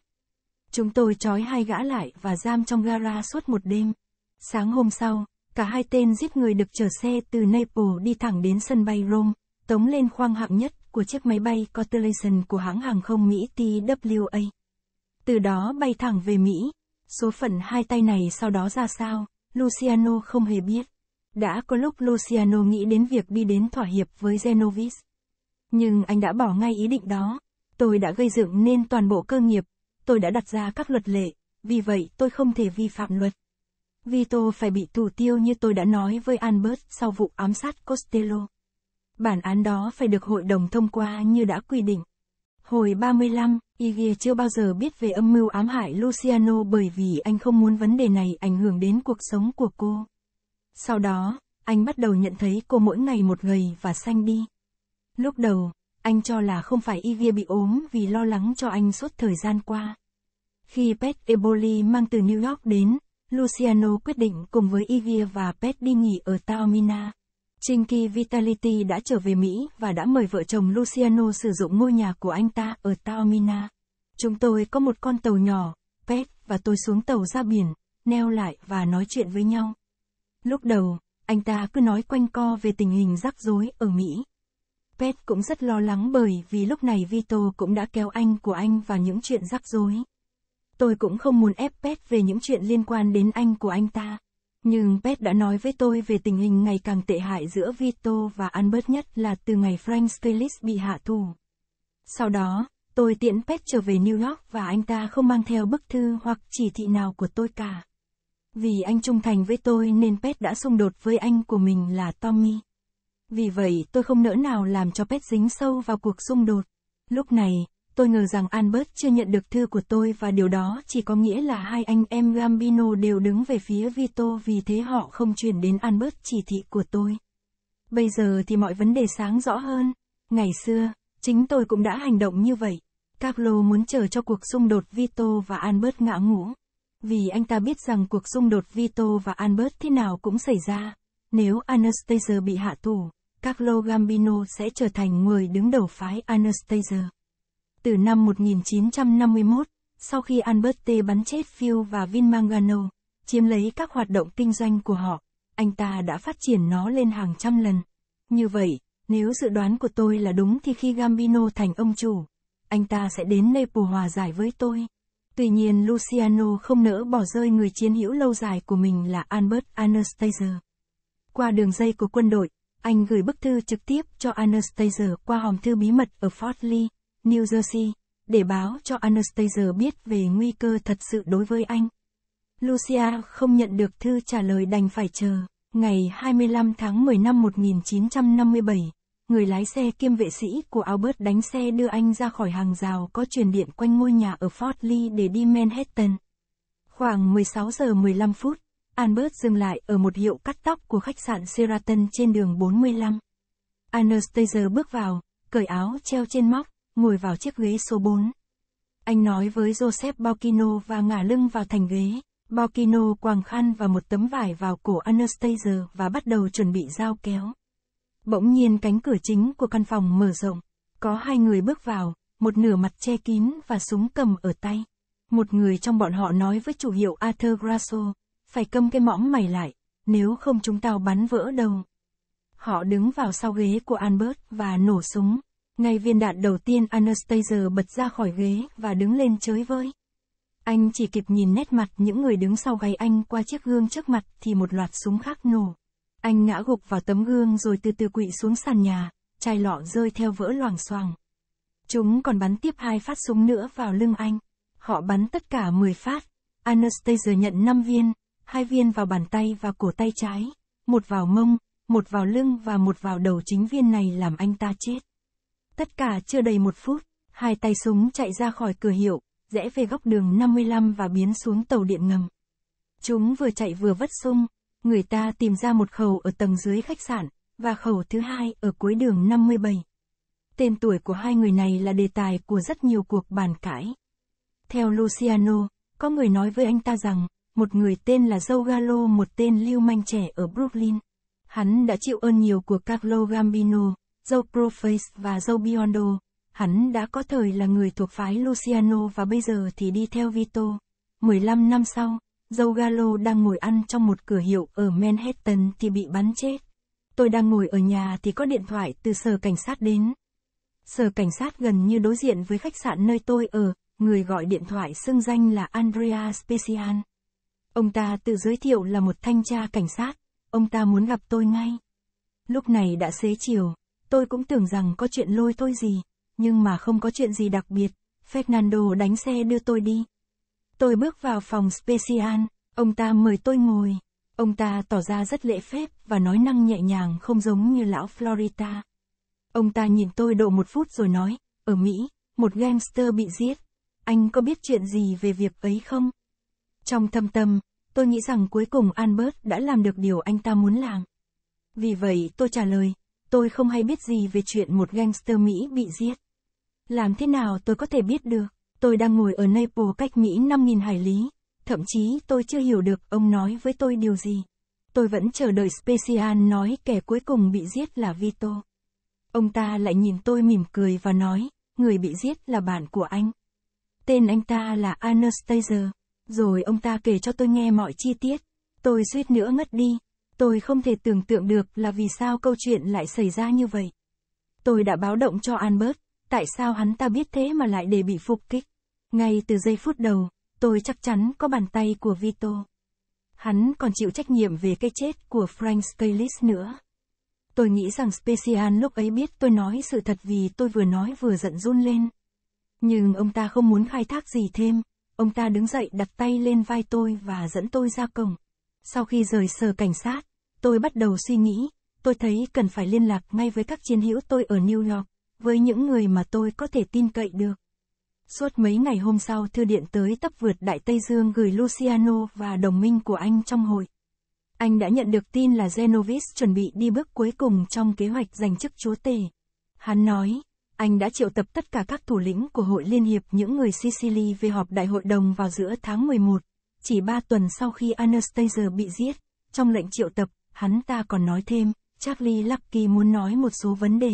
Chúng tôi trói hai gã lại và giam trong gara suốt một đêm. Sáng hôm sau, cả hai tên giết người được chở xe từ Naples đi thẳng đến sân bay Rome, tống lên khoang hạng nhất của chiếc máy bay Constellation của hãng hàng không Mỹ TWA. Từ đó bay thẳng về Mỹ, Số phận hai tay này sau đó ra sao, Luciano không hề biết. Đã có lúc Luciano nghĩ đến việc đi đến thỏa hiệp với Genovis. Nhưng anh đã bỏ ngay ý định đó. Tôi đã gây dựng nên toàn bộ cơ nghiệp, tôi đã đặt ra các luật lệ, vì vậy tôi không thể vi phạm luật. Vito phải bị tù tiêu như tôi đã nói với Albert sau vụ ám sát Costello. Bản án đó phải được hội đồng thông qua như đã quy định. Hồi 35 Ige chưa bao giờ biết về âm mưu ám hại Luciano bởi vì anh không muốn vấn đề này ảnh hưởng đến cuộc sống của cô. Sau đó, anh bắt đầu nhận thấy cô mỗi ngày một gầy và xanh đi. Lúc đầu, anh cho là không phải Ivia bị ốm vì lo lắng cho anh suốt thời gian qua. Khi Pet Eboli mang từ New York đến, Luciano quyết định cùng với Ivia và Pet đi nghỉ ở Taormina. Chinky Vitality đã trở về Mỹ và đã mời vợ chồng Luciano sử dụng ngôi nhà của anh ta ở Taormina. Chúng tôi có một con tàu nhỏ, pet, và tôi xuống tàu ra biển, neo lại và nói chuyện với nhau. Lúc đầu, anh ta cứ nói quanh co về tình hình rắc rối ở Mỹ. Pet cũng rất lo lắng bởi vì lúc này Vito cũng đã kéo anh của anh vào những chuyện rắc rối. Tôi cũng không muốn ép Pet về những chuyện liên quan đến anh của anh ta. Nhưng Pet đã nói với tôi về tình hình ngày càng tệ hại giữa Vito và Albert nhất là từ ngày Frank stelis bị hạ thủ. Sau đó, tôi tiễn Pet trở về New York và anh ta không mang theo bức thư hoặc chỉ thị nào của tôi cả. Vì anh trung thành với tôi nên Pet đã xung đột với anh của mình là Tommy. Vì vậy tôi không nỡ nào làm cho Pet dính sâu vào cuộc xung đột. Lúc này, tôi ngờ rằng Albert chưa nhận được thư của tôi và điều đó chỉ có nghĩa là hai anh em Gambino đều đứng về phía Vito vì thế họ không chuyển đến Albert chỉ thị của tôi. Bây giờ thì mọi vấn đề sáng rõ hơn. Ngày xưa, chính tôi cũng đã hành động như vậy. Carlo muốn chờ cho cuộc xung đột Vito và Albert ngã ngủ. Vì anh ta biết rằng cuộc xung đột Vito và Albert thế nào cũng xảy ra. Nếu Anastasia bị hạ thủ Carlo Gambino sẽ trở thành người đứng đầu phái Anastasia. Từ năm 1951, sau khi Albert T. bắn chết Phil và Vin Mangano, chiếm lấy các hoạt động kinh doanh của họ, anh ta đã phát triển nó lên hàng trăm lần. Như vậy, nếu dự đoán của tôi là đúng thì khi Gambino thành ông chủ, anh ta sẽ đến Naples hòa giải với tôi. Tuy nhiên Luciano không nỡ bỏ rơi người chiến hữu lâu dài của mình là Albert Anastasia. Qua đường dây của quân đội, anh gửi bức thư trực tiếp cho Anastasia qua hòm thư bí mật ở Fort Lee. New Jersey, để báo cho Anastasia biết về nguy cơ thật sự đối với anh. Lucia không nhận được thư trả lời đành phải chờ. Ngày 25 tháng 10 năm 1957, người lái xe kiêm vệ sĩ của Albert đánh xe đưa anh ra khỏi hàng rào có truyền điện quanh ngôi nhà ở Fort Lee để đi Manhattan. Khoảng 16 giờ 15 phút, Albert dừng lại ở một hiệu cắt tóc của khách sạn Sheraton trên đường 45. Anastasia bước vào, cởi áo treo trên móc, ngồi vào chiếc ghế số 4. Anh nói với Joseph Balkino và ngả lưng vào thành ghế. Balkino quàng khăn và một tấm vải vào cổ Anastasia và bắt đầu chuẩn bị dao kéo. Bỗng nhiên cánh cửa chính của căn phòng mở rộng. Có hai người bước vào, một nửa mặt che kín và súng cầm ở tay. Một người trong bọn họ nói với chủ hiệu Arthur Grasso, phải cầm cái mõm mày lại, nếu không chúng tao bắn vỡ đầu. Họ đứng vào sau ghế của Albert và nổ súng. Ngay viên đạn đầu tiên Anastasia bật ra khỏi ghế và đứng lên chới với. Anh chỉ kịp nhìn nét mặt những người đứng sau gáy anh qua chiếc gương trước mặt thì một loạt súng khác nổ. Anh ngã gục vào tấm gương rồi từ từ quỵ xuống sàn nhà, chai lọ rơi theo vỡ loảng xoảng. Chúng còn bắn tiếp hai phát súng nữa vào lưng anh. Họ bắn tất cả 10 phát. Anastasia nhận 5 viên, hai viên vào bàn tay và cổ tay trái, một vào mông, một vào lưng và một vào đầu chính viên này làm anh ta chết. Tất cả chưa đầy một phút, hai tay súng chạy ra khỏi cửa hiệu, rẽ về góc đường 55 và biến xuống tàu điện ngầm. Chúng vừa chạy vừa vất sung, người ta tìm ra một khẩu ở tầng dưới khách sạn, và khẩu thứ hai ở cuối đường 57. Tên tuổi của hai người này là đề tài của rất nhiều cuộc bàn cãi. Theo Luciano, có người nói với anh ta rằng, một người tên là Joe Gallo một tên lưu manh trẻ ở Brooklyn. Hắn đã chịu ơn nhiều của Carlo Gambino, Joe Proface và Joe Biondo. Hắn đã có thời là người thuộc phái Luciano và bây giờ thì đi theo Vito. 15 năm sau, Joe Gallo đang ngồi ăn trong một cửa hiệu ở Manhattan thì bị bắn chết. Tôi đang ngồi ở nhà thì có điện thoại từ sở cảnh sát đến. Sở cảnh sát gần như đối diện với khách sạn nơi tôi ở, người gọi điện thoại xưng danh là Andrea Specian. Ông ta tự giới thiệu là một thanh tra cảnh sát, ông ta muốn gặp tôi ngay. Lúc này đã xế chiều, Tôi cũng tưởng rằng có chuyện lôi tôi gì, nhưng mà không có chuyện gì đặc biệt. Fernando đánh xe đưa tôi đi. Tôi bước vào phòng Special, ông ta mời tôi ngồi. Ông ta tỏ ra rất lễ phép và nói năng nhẹ nhàng không giống như lão florida Ông ta nhìn tôi độ một phút rồi nói, ở Mỹ, một gangster bị giết. Anh có biết chuyện gì về việc ấy không? Trong thâm tâm, tôi nghĩ rằng cuối cùng Albert đã làm được điều anh ta muốn làm. Vì vậy tôi trả lời, tôi không hay biết gì về chuyện một gangster Mỹ bị giết. Làm thế nào tôi có thể biết được? Tôi đang ngồi ở Naples cách Mỹ 5.000 hải lý. Thậm chí tôi chưa hiểu được ông nói với tôi điều gì. Tôi vẫn chờ đợi Specian nói kẻ cuối cùng bị giết là Vito. Ông ta lại nhìn tôi mỉm cười và nói, người bị giết là bạn của anh. Tên anh ta là Anastasia. Rồi ông ta kể cho tôi nghe mọi chi tiết. Tôi suýt nữa ngất đi. Tôi không thể tưởng tượng được là vì sao câu chuyện lại xảy ra như vậy. Tôi đã báo động cho Albert, tại sao hắn ta biết thế mà lại để bị phục kích. Ngay từ giây phút đầu, tôi chắc chắn có bàn tay của Vito. Hắn còn chịu trách nhiệm về cái chết của Frank Scalise nữa. Tôi nghĩ rằng Specian lúc ấy biết tôi nói sự thật vì tôi vừa nói vừa giận run lên. Nhưng ông ta không muốn khai thác gì thêm, ông ta đứng dậy đặt tay lên vai tôi và dẫn tôi ra cổng. Sau khi rời sở cảnh sát, tôi bắt đầu suy nghĩ, tôi thấy cần phải liên lạc ngay với các chiến hữu tôi ở New York, với những người mà tôi có thể tin cậy được. Suốt mấy ngày hôm sau thư điện tới tấp vượt Đại Tây Dương gửi Luciano và đồng minh của anh trong hội. Anh đã nhận được tin là Genovis chuẩn bị đi bước cuối cùng trong kế hoạch giành chức chúa tể. Hắn nói, anh đã triệu tập tất cả các thủ lĩnh của Hội Liên hiệp những người Sicily về họp đại hội đồng vào giữa tháng 11. Chỉ ba tuần sau khi Anastasia bị giết, trong lệnh triệu tập, hắn ta còn nói thêm, Charlie Lucky muốn nói một số vấn đề.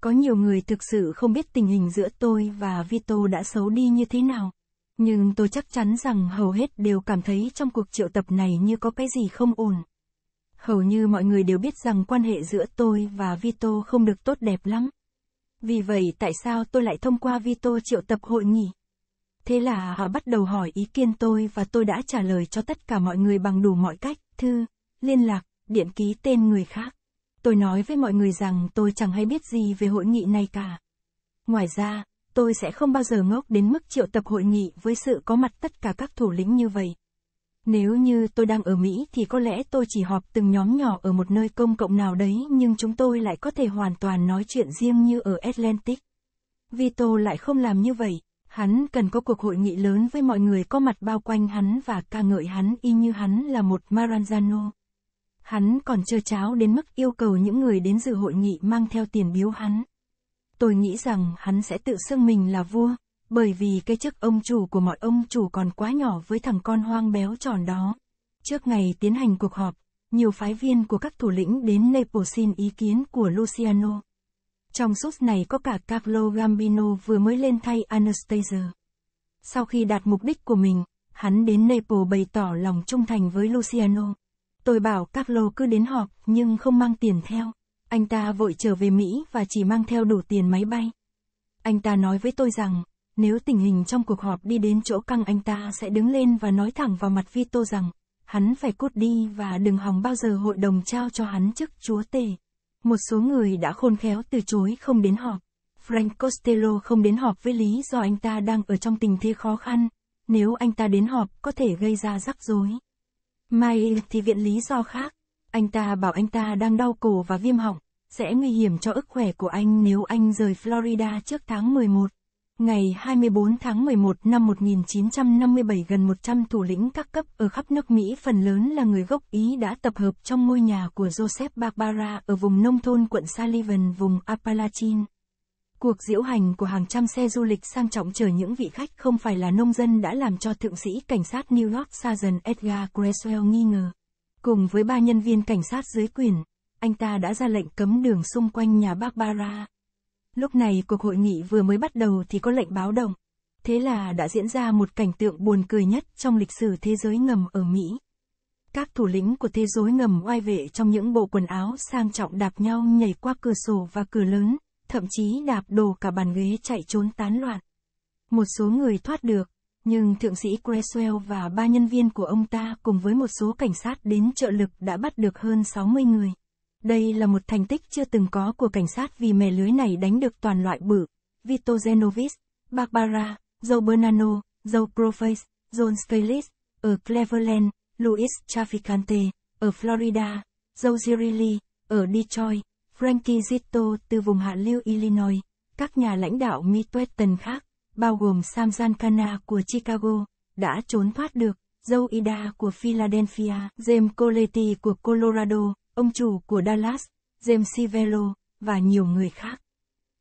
Có nhiều người thực sự không biết tình hình giữa tôi và Vito đã xấu đi như thế nào. Nhưng tôi chắc chắn rằng hầu hết đều cảm thấy trong cuộc triệu tập này như có cái gì không ổn. Hầu như mọi người đều biết rằng quan hệ giữa tôi và Vito không được tốt đẹp lắm. Vì vậy tại sao tôi lại thông qua Vito triệu tập hội nghị? Thế là họ bắt đầu hỏi ý kiến tôi và tôi đã trả lời cho tất cả mọi người bằng đủ mọi cách, thư, liên lạc, điện ký tên người khác. Tôi nói với mọi người rằng tôi chẳng hay biết gì về hội nghị này cả. Ngoài ra, tôi sẽ không bao giờ ngốc đến mức triệu tập hội nghị với sự có mặt tất cả các thủ lĩnh như vậy. Nếu như tôi đang ở Mỹ thì có lẽ tôi chỉ họp từng nhóm nhỏ ở một nơi công cộng nào đấy nhưng chúng tôi lại có thể hoàn toàn nói chuyện riêng như ở Atlantic. Vito lại không làm như vậy. Hắn cần có cuộc hội nghị lớn với mọi người có mặt bao quanh hắn và ca ngợi hắn y như hắn là một Maranzano. Hắn còn chưa cháo đến mức yêu cầu những người đến dự hội nghị mang theo tiền biếu hắn. Tôi nghĩ rằng hắn sẽ tự xưng mình là vua, bởi vì cái chức ông chủ của mọi ông chủ còn quá nhỏ với thằng con hoang béo tròn đó. Trước ngày tiến hành cuộc họp, nhiều phái viên của các thủ lĩnh đến Naples xin ý kiến của Luciano. Trong suốt này có cả Carlo Gambino vừa mới lên thay Anastasia. Sau khi đạt mục đích của mình, hắn đến Naples bày tỏ lòng trung thành với Luciano. Tôi bảo Carlo cứ đến họp, nhưng không mang tiền theo. Anh ta vội trở về Mỹ và chỉ mang theo đủ tiền máy bay. Anh ta nói với tôi rằng, nếu tình hình trong cuộc họp đi đến chỗ căng anh ta sẽ đứng lên và nói thẳng vào mặt Vito rằng, hắn phải cút đi và đừng hòng bao giờ hội đồng trao cho hắn chức chúa tể. Một số người đã khôn khéo từ chối không đến họp. Frank Costello không đến họp với lý do anh ta đang ở trong tình thế khó khăn. Nếu anh ta đến họp có thể gây ra rắc rối. Mai thì viện lý do khác. Anh ta bảo anh ta đang đau cổ và viêm họng, sẽ nguy hiểm cho ức khỏe của anh nếu anh rời Florida trước tháng 11. Ngày 24 tháng 11 năm 1957 gần 100 thủ lĩnh các cấp ở khắp nước Mỹ phần lớn là người gốc Ý đã tập hợp trong ngôi nhà của Joseph Barbara ở vùng nông thôn quận Sullivan vùng Appalachian. Cuộc diễu hành của hàng trăm xe du lịch sang trọng chở những vị khách không phải là nông dân đã làm cho Thượng sĩ Cảnh sát New York Sergeant Edgar Creswell nghi ngờ. Cùng với ba nhân viên cảnh sát dưới quyền, anh ta đã ra lệnh cấm đường xung quanh nhà Barbara. Lúc này cuộc hội nghị vừa mới bắt đầu thì có lệnh báo động. Thế là đã diễn ra một cảnh tượng buồn cười nhất trong lịch sử thế giới ngầm ở Mỹ. Các thủ lĩnh của thế giới ngầm oai vệ trong những bộ quần áo sang trọng đạp nhau nhảy qua cửa sổ và cửa lớn, thậm chí đạp đổ cả bàn ghế chạy trốn tán loạn. Một số người thoát được, nhưng thượng sĩ Creswell và ba nhân viên của ông ta cùng với một số cảnh sát đến trợ lực đã bắt được hơn 60 người. Đây là một thành tích chưa từng có của cảnh sát vì mẻ lưới này đánh được toàn loại bự. Vito Zenovis, Barbara, Joe Bernano, Joe Proface, John Scalise, ở Cleveland, Louis Traficante, ở Florida, Joe Zirilli ở Detroit, Frankie Zito từ vùng hạ lưu Illinois, các nhà lãnh đạo Midwestern khác, bao gồm Sam Zancana của Chicago, đã trốn thoát được, Joe Ida của Philadelphia, James Coletti của Colorado, ông chủ của Dallas, James Civello, và nhiều người khác.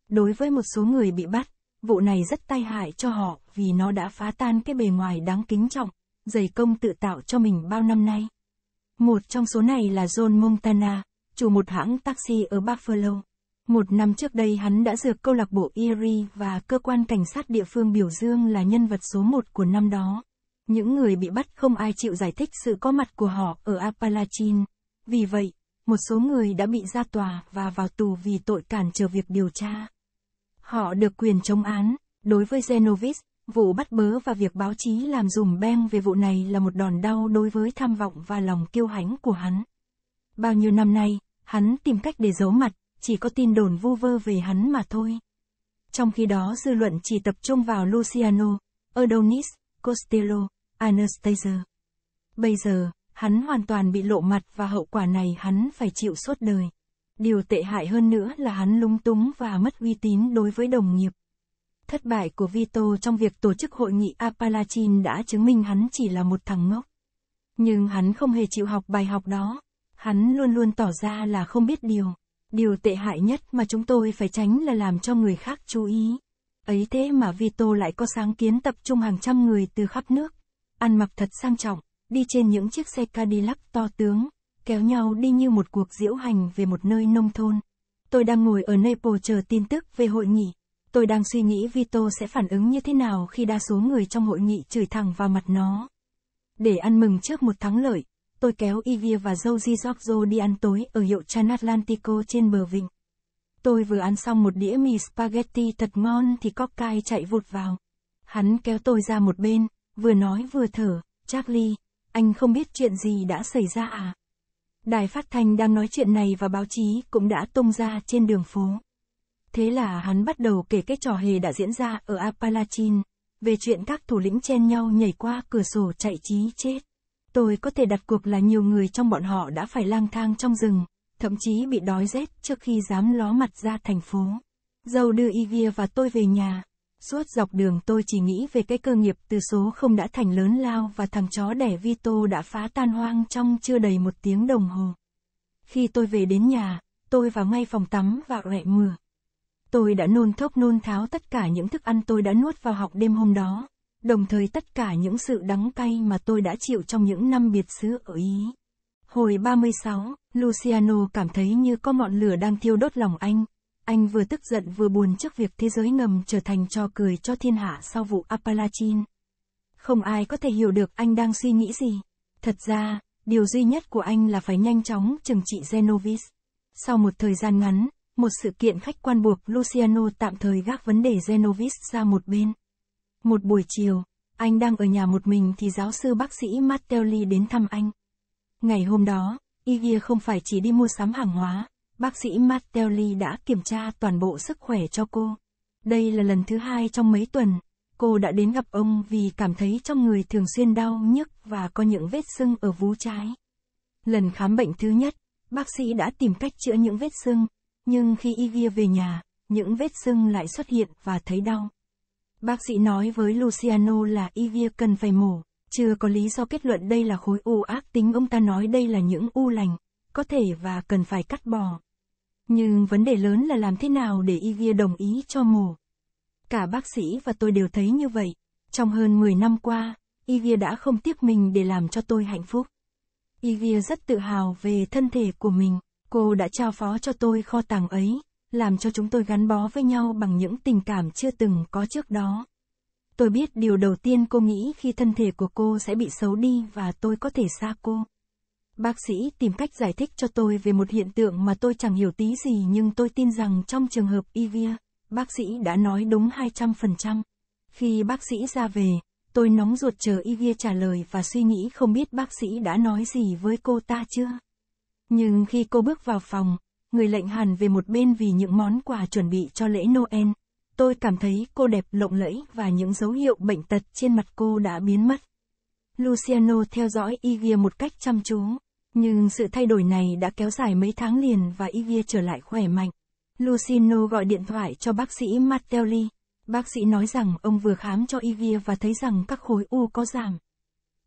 Đối với một số người bị bắt, vụ này rất tai hại cho họ vì nó đã phá tan cái bề ngoài đáng kính trọng, dày công tự tạo cho mình bao năm nay. Một trong số này là John Montana, chủ một hãng taxi ở Buffalo. Một năm trước đây hắn đã dược câu lạc bộ Erie và cơ quan cảnh sát địa phương biểu dương là nhân vật số một của năm đó. Những người bị bắt không ai chịu giải thích sự có mặt của họ ở Appalachian. Vì vậy, một số người đã bị ra tòa và vào tù vì tội cản trở việc điều tra. Họ được quyền chống án. Đối với Zenovis, vụ bắt bớ và việc báo chí làm dùm beng về vụ này là một đòn đau đối với tham vọng và lòng kiêu hãnh của hắn. Bao nhiêu năm nay, hắn tìm cách để giấu mặt, chỉ có tin đồn vu vơ về hắn mà thôi. Trong khi đó dư luận chỉ tập trung vào Luciano, Adonis, Costello, Anastasia. Bây giờ, hắn hoàn toàn bị lộ mặt và hậu quả này hắn phải chịu suốt đời. Điều tệ hại hơn nữa là hắn lúng túng và mất uy tín đối với đồng nghiệp. Thất bại của Vito trong việc tổ chức hội nghị Appalachian đã chứng minh hắn chỉ là một thằng ngốc. Nhưng hắn không hề chịu học bài học đó. Hắn luôn luôn tỏ ra là không biết điều. Điều tệ hại nhất mà chúng tôi phải tránh là làm cho người khác chú ý. Ấy thế mà Vito lại có sáng kiến tập trung hàng trăm người từ khắp nước. Ăn mặc thật sang trọng đi trên những chiếc xe Cadillac to tướng, kéo nhau đi như một cuộc diễu hành về một nơi nông thôn. Tôi đang ngồi ở Naples chờ tin tức về hội nghị. Tôi đang suy nghĩ Vito sẽ phản ứng như thế nào khi đa số người trong hội nghị chửi thẳng vào mặt nó. Để ăn mừng trước một thắng lợi, tôi kéo Ivia và Joji Giorgio đi ăn tối ở hiệu Chan Atlantico trên bờ vịnh. Tôi vừa ăn xong một đĩa mì spaghetti thật ngon thì Cockeye chạy vụt vào. Hắn kéo tôi ra một bên, vừa nói vừa thở, Charlie, anh không biết chuyện gì đã xảy ra à? Đài phát thanh đang nói chuyện này và báo chí cũng đã tung ra trên đường phố. Thế là hắn bắt đầu kể cái trò hề đã diễn ra ở Apalachin, về chuyện các thủ lĩnh chen nhau nhảy qua cửa sổ chạy chí chết. Tôi có thể đặt cuộc là nhiều người trong bọn họ đã phải lang thang trong rừng, thậm chí bị đói rét trước khi dám ló mặt ra thành phố. Dâu đưa Ivia và tôi về nhà. Suốt dọc đường tôi chỉ nghĩ về cái cơ nghiệp từ số không đã thành lớn lao và thằng chó đẻ Vito đã phá tan hoang trong chưa đầy một tiếng đồng hồ. Khi tôi về đến nhà, tôi vào ngay phòng tắm và rẹ mưa. Tôi đã nôn thốc nôn tháo tất cả những thức ăn tôi đã nuốt vào học đêm hôm đó, đồng thời tất cả những sự đắng cay mà tôi đã chịu trong những năm biệt xứ ở Ý. Hồi 36, Luciano cảm thấy như có ngọn lửa đang thiêu đốt lòng anh, anh vừa tức giận vừa buồn trước việc thế giới ngầm trở thành trò cười cho thiên hạ sau vụ Appalachian. Không ai có thể hiểu được anh đang suy nghĩ gì. Thật ra, điều duy nhất của anh là phải nhanh chóng trừng trị Genovis. Sau một thời gian ngắn, một sự kiện khách quan buộc Luciano tạm thời gác vấn đề Genovis ra một bên. Một buổi chiều, anh đang ở nhà một mình thì giáo sư bác sĩ Mattelli đến thăm anh. Ngày hôm đó, Iggy không phải chỉ đi mua sắm hàng hóa, Bác sĩ Mattelli đã kiểm tra toàn bộ sức khỏe cho cô. Đây là lần thứ hai trong mấy tuần, cô đã đến gặp ông vì cảm thấy trong người thường xuyên đau nhức và có những vết sưng ở vú trái. Lần khám bệnh thứ nhất, bác sĩ đã tìm cách chữa những vết sưng, nhưng khi Ivia về nhà, những vết sưng lại xuất hiện và thấy đau. Bác sĩ nói với Luciano là Ivia cần phải mổ, chưa có lý do kết luận đây là khối u ác tính ông ta nói đây là những u lành, có thể và cần phải cắt bỏ. Nhưng vấn đề lớn là làm thế nào để Ivia đồng ý cho mổ. Cả bác sĩ và tôi đều thấy như vậy. Trong hơn 10 năm qua, Ivia đã không tiếc mình để làm cho tôi hạnh phúc. Ivia rất tự hào về thân thể của mình. Cô đã trao phó cho tôi kho tàng ấy, làm cho chúng tôi gắn bó với nhau bằng những tình cảm chưa từng có trước đó. Tôi biết điều đầu tiên cô nghĩ khi thân thể của cô sẽ bị xấu đi và tôi có thể xa cô. Bác sĩ tìm cách giải thích cho tôi về một hiện tượng mà tôi chẳng hiểu tí gì nhưng tôi tin rằng trong trường hợp Ivia, bác sĩ đã nói đúng 200%. Khi bác sĩ ra về, tôi nóng ruột chờ Ivia trả lời và suy nghĩ không biết bác sĩ đã nói gì với cô ta chưa. Nhưng khi cô bước vào phòng, người lệnh hẳn về một bên vì những món quà chuẩn bị cho lễ Noel. Tôi cảm thấy cô đẹp lộng lẫy và những dấu hiệu bệnh tật trên mặt cô đã biến mất. Luciano theo dõi Ivia một cách chăm chú. Nhưng sự thay đổi này đã kéo dài mấy tháng liền và Ivia trở lại khỏe mạnh. Luciano gọi điện thoại cho bác sĩ Mattelli. Bác sĩ nói rằng ông vừa khám cho Ivia và thấy rằng các khối u có giảm.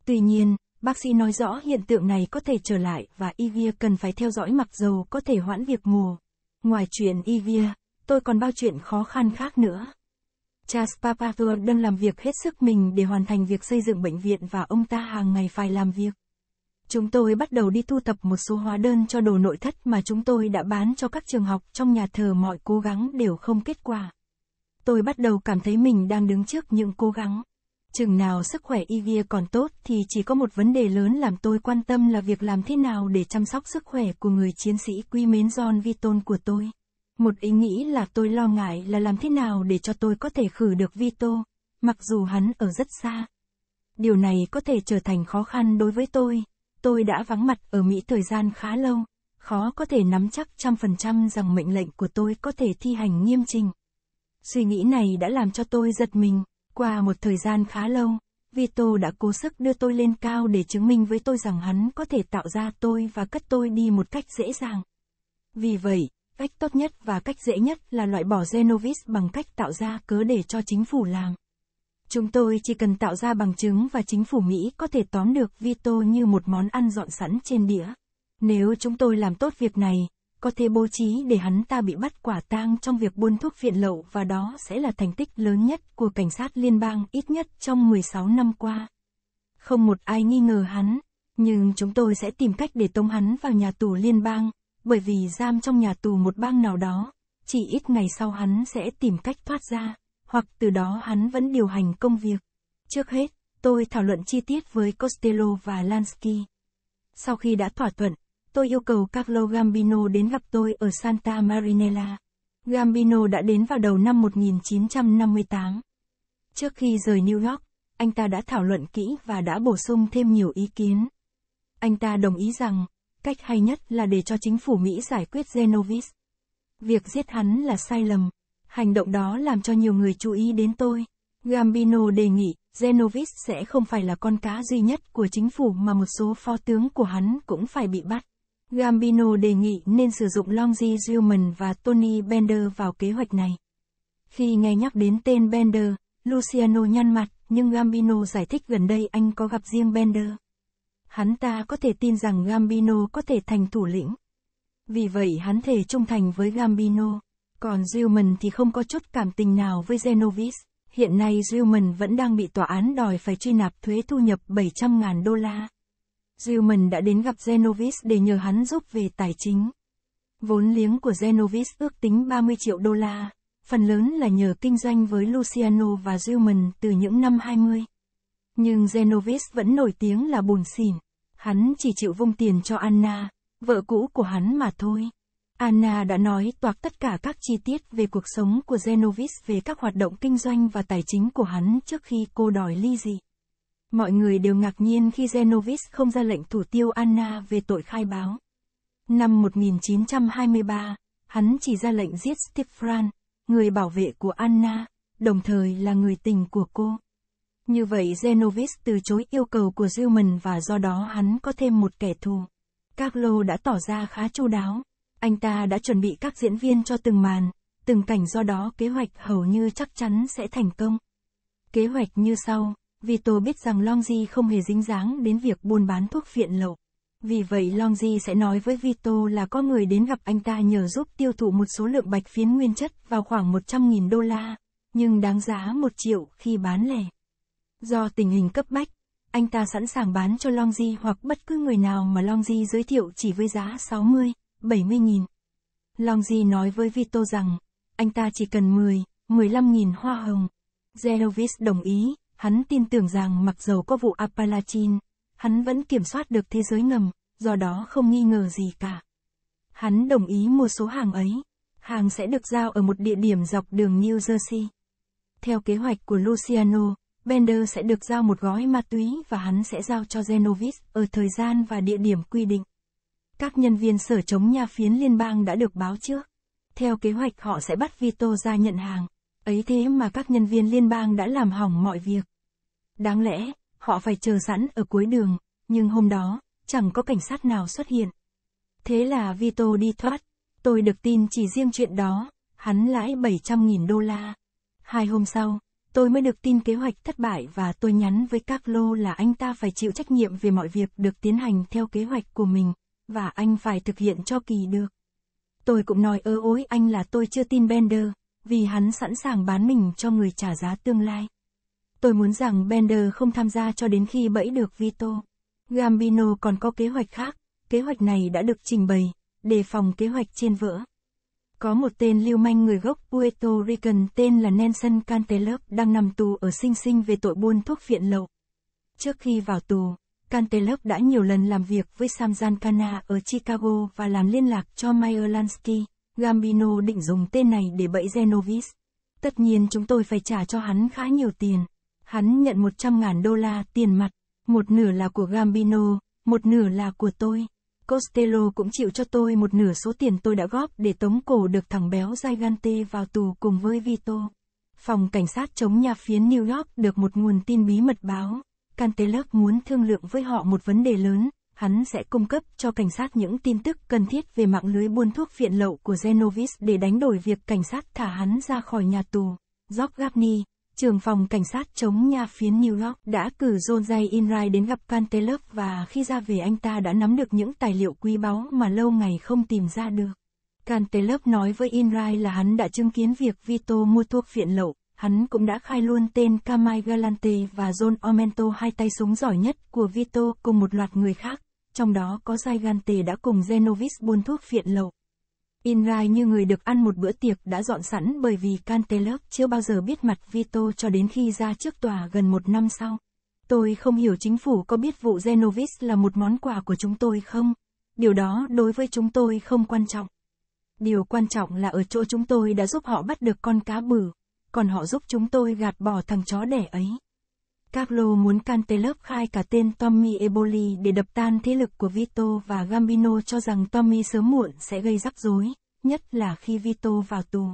Tuy nhiên, bác sĩ nói rõ hiện tượng này có thể trở lại và Ivia cần phải theo dõi mặc dầu có thể hoãn việc mùa. Ngoài chuyện Ivia, tôi còn bao chuyện khó khăn khác nữa. Cha Spapatur đang làm việc hết sức mình để hoàn thành việc xây dựng bệnh viện và ông ta hàng ngày phải làm việc. Chúng tôi bắt đầu đi thu thập một số hóa đơn cho đồ nội thất mà chúng tôi đã bán cho các trường học trong nhà thờ mọi cố gắng đều không kết quả. Tôi bắt đầu cảm thấy mình đang đứng trước những cố gắng. Chừng nào sức khỏe Ivia còn tốt thì chỉ có một vấn đề lớn làm tôi quan tâm là việc làm thế nào để chăm sóc sức khỏe của người chiến sĩ quý mến John Viton của tôi. Một ý nghĩ là tôi lo ngại là làm thế nào để cho tôi có thể khử được Vito, mặc dù hắn ở rất xa. Điều này có thể trở thành khó khăn đối với tôi. Tôi đã vắng mặt ở Mỹ thời gian khá lâu, khó có thể nắm chắc trăm phần trăm rằng mệnh lệnh của tôi có thể thi hành nghiêm trình. Suy nghĩ này đã làm cho tôi giật mình, qua một thời gian khá lâu, Vito đã cố sức đưa tôi lên cao để chứng minh với tôi rằng hắn có thể tạo ra tôi và cất tôi đi một cách dễ dàng. Vì vậy, Cách tốt nhất và cách dễ nhất là loại bỏ Genovis bằng cách tạo ra cớ để cho chính phủ làm. Chúng tôi chỉ cần tạo ra bằng chứng và chính phủ Mỹ có thể tóm được Vito như một món ăn dọn sẵn trên đĩa. Nếu chúng tôi làm tốt việc này, có thể bố trí để hắn ta bị bắt quả tang trong việc buôn thuốc phiện lậu và đó sẽ là thành tích lớn nhất của cảnh sát liên bang ít nhất trong 16 năm qua. Không một ai nghi ngờ hắn, nhưng chúng tôi sẽ tìm cách để tống hắn vào nhà tù liên bang, bởi vì giam trong nhà tù một bang nào đó, chỉ ít ngày sau hắn sẽ tìm cách thoát ra, hoặc từ đó hắn vẫn điều hành công việc. Trước hết, tôi thảo luận chi tiết với Costello và Lansky. Sau khi đã thỏa thuận, tôi yêu cầu Carlo Gambino đến gặp tôi ở Santa Marinella. Gambino đã đến vào đầu năm 1958. Trước khi rời New York, anh ta đã thảo luận kỹ và đã bổ sung thêm nhiều ý kiến. Anh ta đồng ý rằng, Cách hay nhất là để cho chính phủ Mỹ giải quyết Genovis. Việc giết hắn là sai lầm. Hành động đó làm cho nhiều người chú ý đến tôi. Gambino đề nghị, Genovis sẽ không phải là con cá duy nhất của chính phủ mà một số phó tướng của hắn cũng phải bị bắt. Gambino đề nghị nên sử dụng Longy Gilman và Tony Bender vào kế hoạch này. Khi nghe nhắc đến tên Bender, Luciano nhăn mặt, nhưng Gambino giải thích gần đây anh có gặp riêng Bender hắn ta có thể tin rằng Gambino có thể thành thủ lĩnh. Vì vậy hắn thể trung thành với Gambino. Còn Gilman thì không có chút cảm tình nào với Genovis. Hiện nay Gilman vẫn đang bị tòa án đòi phải truy nạp thuế thu nhập 700.000 đô la. Gilman đã đến gặp Genovis để nhờ hắn giúp về tài chính. Vốn liếng của Genovis ước tính 30 triệu đô la, phần lớn là nhờ kinh doanh với Luciano và Gilman từ những năm 20. Nhưng Genovis vẫn nổi tiếng là bùn xỉn. Hắn chỉ chịu vung tiền cho Anna, vợ cũ của hắn mà thôi. Anna đã nói toạc tất cả các chi tiết về cuộc sống của Genovis về các hoạt động kinh doanh và tài chính của hắn trước khi cô đòi ly dị. Mọi người đều ngạc nhiên khi Genovis không ra lệnh thủ tiêu Anna về tội khai báo. Năm 1923, hắn chỉ ra lệnh giết Stefan, người bảo vệ của Anna, đồng thời là người tình của cô. Như vậy Genovis từ chối yêu cầu của Gilman và do đó hắn có thêm một kẻ thù. Carlo đã tỏ ra khá chu đáo. Anh ta đã chuẩn bị các diễn viên cho từng màn, từng cảnh do đó kế hoạch hầu như chắc chắn sẽ thành công. Kế hoạch như sau, Vito biết rằng Longji không hề dính dáng đến việc buôn bán thuốc viện lậu. Vì vậy Longji sẽ nói với Vito là có người đến gặp anh ta nhờ giúp tiêu thụ một số lượng bạch phiến nguyên chất vào khoảng 100.000 đô la, nhưng đáng giá 1 triệu khi bán lẻ. Do tình hình cấp bách, anh ta sẵn sàng bán cho Long Di hoặc bất cứ người nào mà Long Di giới thiệu chỉ với giá 60, 70 nghìn. Long Di nói với Vito rằng, anh ta chỉ cần 10, 15 nghìn hoa hồng. Zerovis đồng ý, hắn tin tưởng rằng mặc dầu có vụ Appalachian, hắn vẫn kiểm soát được thế giới ngầm, do đó không nghi ngờ gì cả. Hắn đồng ý mua số hàng ấy. Hàng sẽ được giao ở một địa điểm dọc đường New Jersey. Theo kế hoạch của Luciano, Bender sẽ được giao một gói ma túy và hắn sẽ giao cho Zenovis ở thời gian và địa điểm quy định. Các nhân viên sở chống nhà phiến liên bang đã được báo trước. Theo kế hoạch họ sẽ bắt Vito ra nhận hàng. Ấy thế mà các nhân viên liên bang đã làm hỏng mọi việc. Đáng lẽ, họ phải chờ sẵn ở cuối đường, nhưng hôm đó, chẳng có cảnh sát nào xuất hiện. Thế là Vito đi thoát. Tôi được tin chỉ riêng chuyện đó, hắn lãi 700.000 đô la. Hai hôm sau, tôi mới được tin kế hoạch thất bại và tôi nhắn với các lô là anh ta phải chịu trách nhiệm về mọi việc được tiến hành theo kế hoạch của mình, và anh phải thực hiện cho kỳ được. Tôi cũng nói ơ ối anh là tôi chưa tin Bender, vì hắn sẵn sàng bán mình cho người trả giá tương lai. Tôi muốn rằng Bender không tham gia cho đến khi bẫy được Vito. Gambino còn có kế hoạch khác, kế hoạch này đã được trình bày, đề phòng kế hoạch trên vỡ. Có một tên lưu manh người gốc Puerto Rican tên là Nelson Cantelop đang nằm tù ở Sinh Sinh về tội buôn thuốc phiện lậu. Trước khi vào tù, Cantelop đã nhiều lần làm việc với Sam Giancana ở Chicago và làm liên lạc cho Meyer Lansky. Gambino định dùng tên này để bẫy Genovis. Tất nhiên chúng tôi phải trả cho hắn khá nhiều tiền. Hắn nhận 100.000 đô la tiền mặt, một nửa là của Gambino, một nửa là của tôi. Costello cũng chịu cho tôi một nửa số tiền tôi đã góp để tống cổ được thằng béo Gigante vào tù cùng với Vito. Phòng cảnh sát chống nhà phiến New York được một nguồn tin bí mật báo, Cantelus muốn thương lượng với họ một vấn đề lớn, hắn sẽ cung cấp cho cảnh sát những tin tức cần thiết về mạng lưới buôn thuốc viện lậu của Genovis để đánh đổi việc cảnh sát thả hắn ra khỏi nhà tù. Jock Gapney, trưởng phòng cảnh sát chống nha phiến New York đã cử John Jay Inright đến gặp Cantelov và khi ra về anh ta đã nắm được những tài liệu quý báu mà lâu ngày không tìm ra được. Cantelov nói với Inright là hắn đã chứng kiến việc Vito mua thuốc phiện lậu, hắn cũng đã khai luôn tên Kamai Galante và John Omento hai tay súng giỏi nhất của Vito cùng một loạt người khác, trong đó có Jay Galante đã cùng Genovis buôn thuốc phiện lậu. In như người được ăn một bữa tiệc đã dọn sẵn bởi vì Cantelov chưa bao giờ biết mặt Vito cho đến khi ra trước tòa gần một năm sau. Tôi không hiểu chính phủ có biết vụ Genovis là một món quà của chúng tôi không? Điều đó đối với chúng tôi không quan trọng. Điều quan trọng là ở chỗ chúng tôi đã giúp họ bắt được con cá bử, còn họ giúp chúng tôi gạt bỏ thằng chó đẻ ấy. Carlo muốn Cantelop khai cả tên Tommy Eboli để đập tan thế lực của Vito và Gambino cho rằng Tommy sớm muộn sẽ gây rắc rối, nhất là khi Vito vào tù.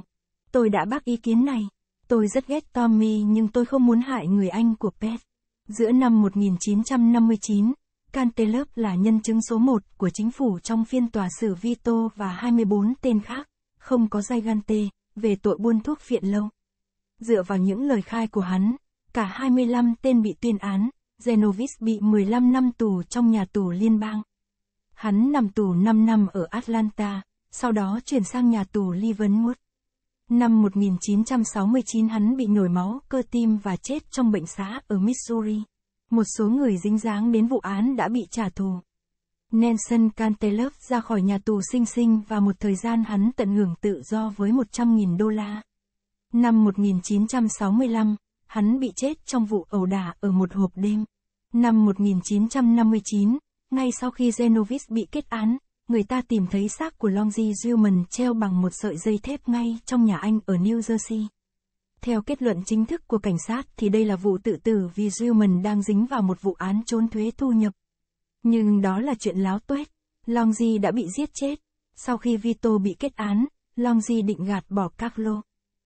Tôi đã bác ý kiến này. Tôi rất ghét Tommy nhưng tôi không muốn hại người anh của Pet. Giữa năm 1959, Cantelop là nhân chứng số 1 của chính phủ trong phiên tòa xử Vito và 24 tên khác, không có Gigante, về tội buôn thuốc phiện lâu. Dựa vào những lời khai của hắn, Cả 25 tên bị tuyên án, Zenovis bị 15 năm tù trong nhà tù liên bang. Hắn nằm tù 5 năm ở Atlanta, sau đó chuyển sang nhà tù Leavenworth. Năm 1969 hắn bị nổi máu, cơ tim và chết trong bệnh xá ở Missouri. Một số người dính dáng đến vụ án đã bị trả thù. Nelson Cantelov ra khỏi nhà tù sinh sinh và một thời gian hắn tận hưởng tự do với 100.000 đô la. Năm 1965, hắn bị chết trong vụ ẩu đả ở một hộp đêm. Năm 1959, ngay sau khi Genovis bị kết án, người ta tìm thấy xác của Longji Zillman treo bằng một sợi dây thép ngay trong nhà anh ở New Jersey. Theo kết luận chính thức của cảnh sát thì đây là vụ tự tử vì Zillman đang dính vào một vụ án trốn thuế thu nhập. Nhưng đó là chuyện láo tuét. Longji đã bị giết chết. Sau khi Vito bị kết án, Longji định gạt bỏ Carlo.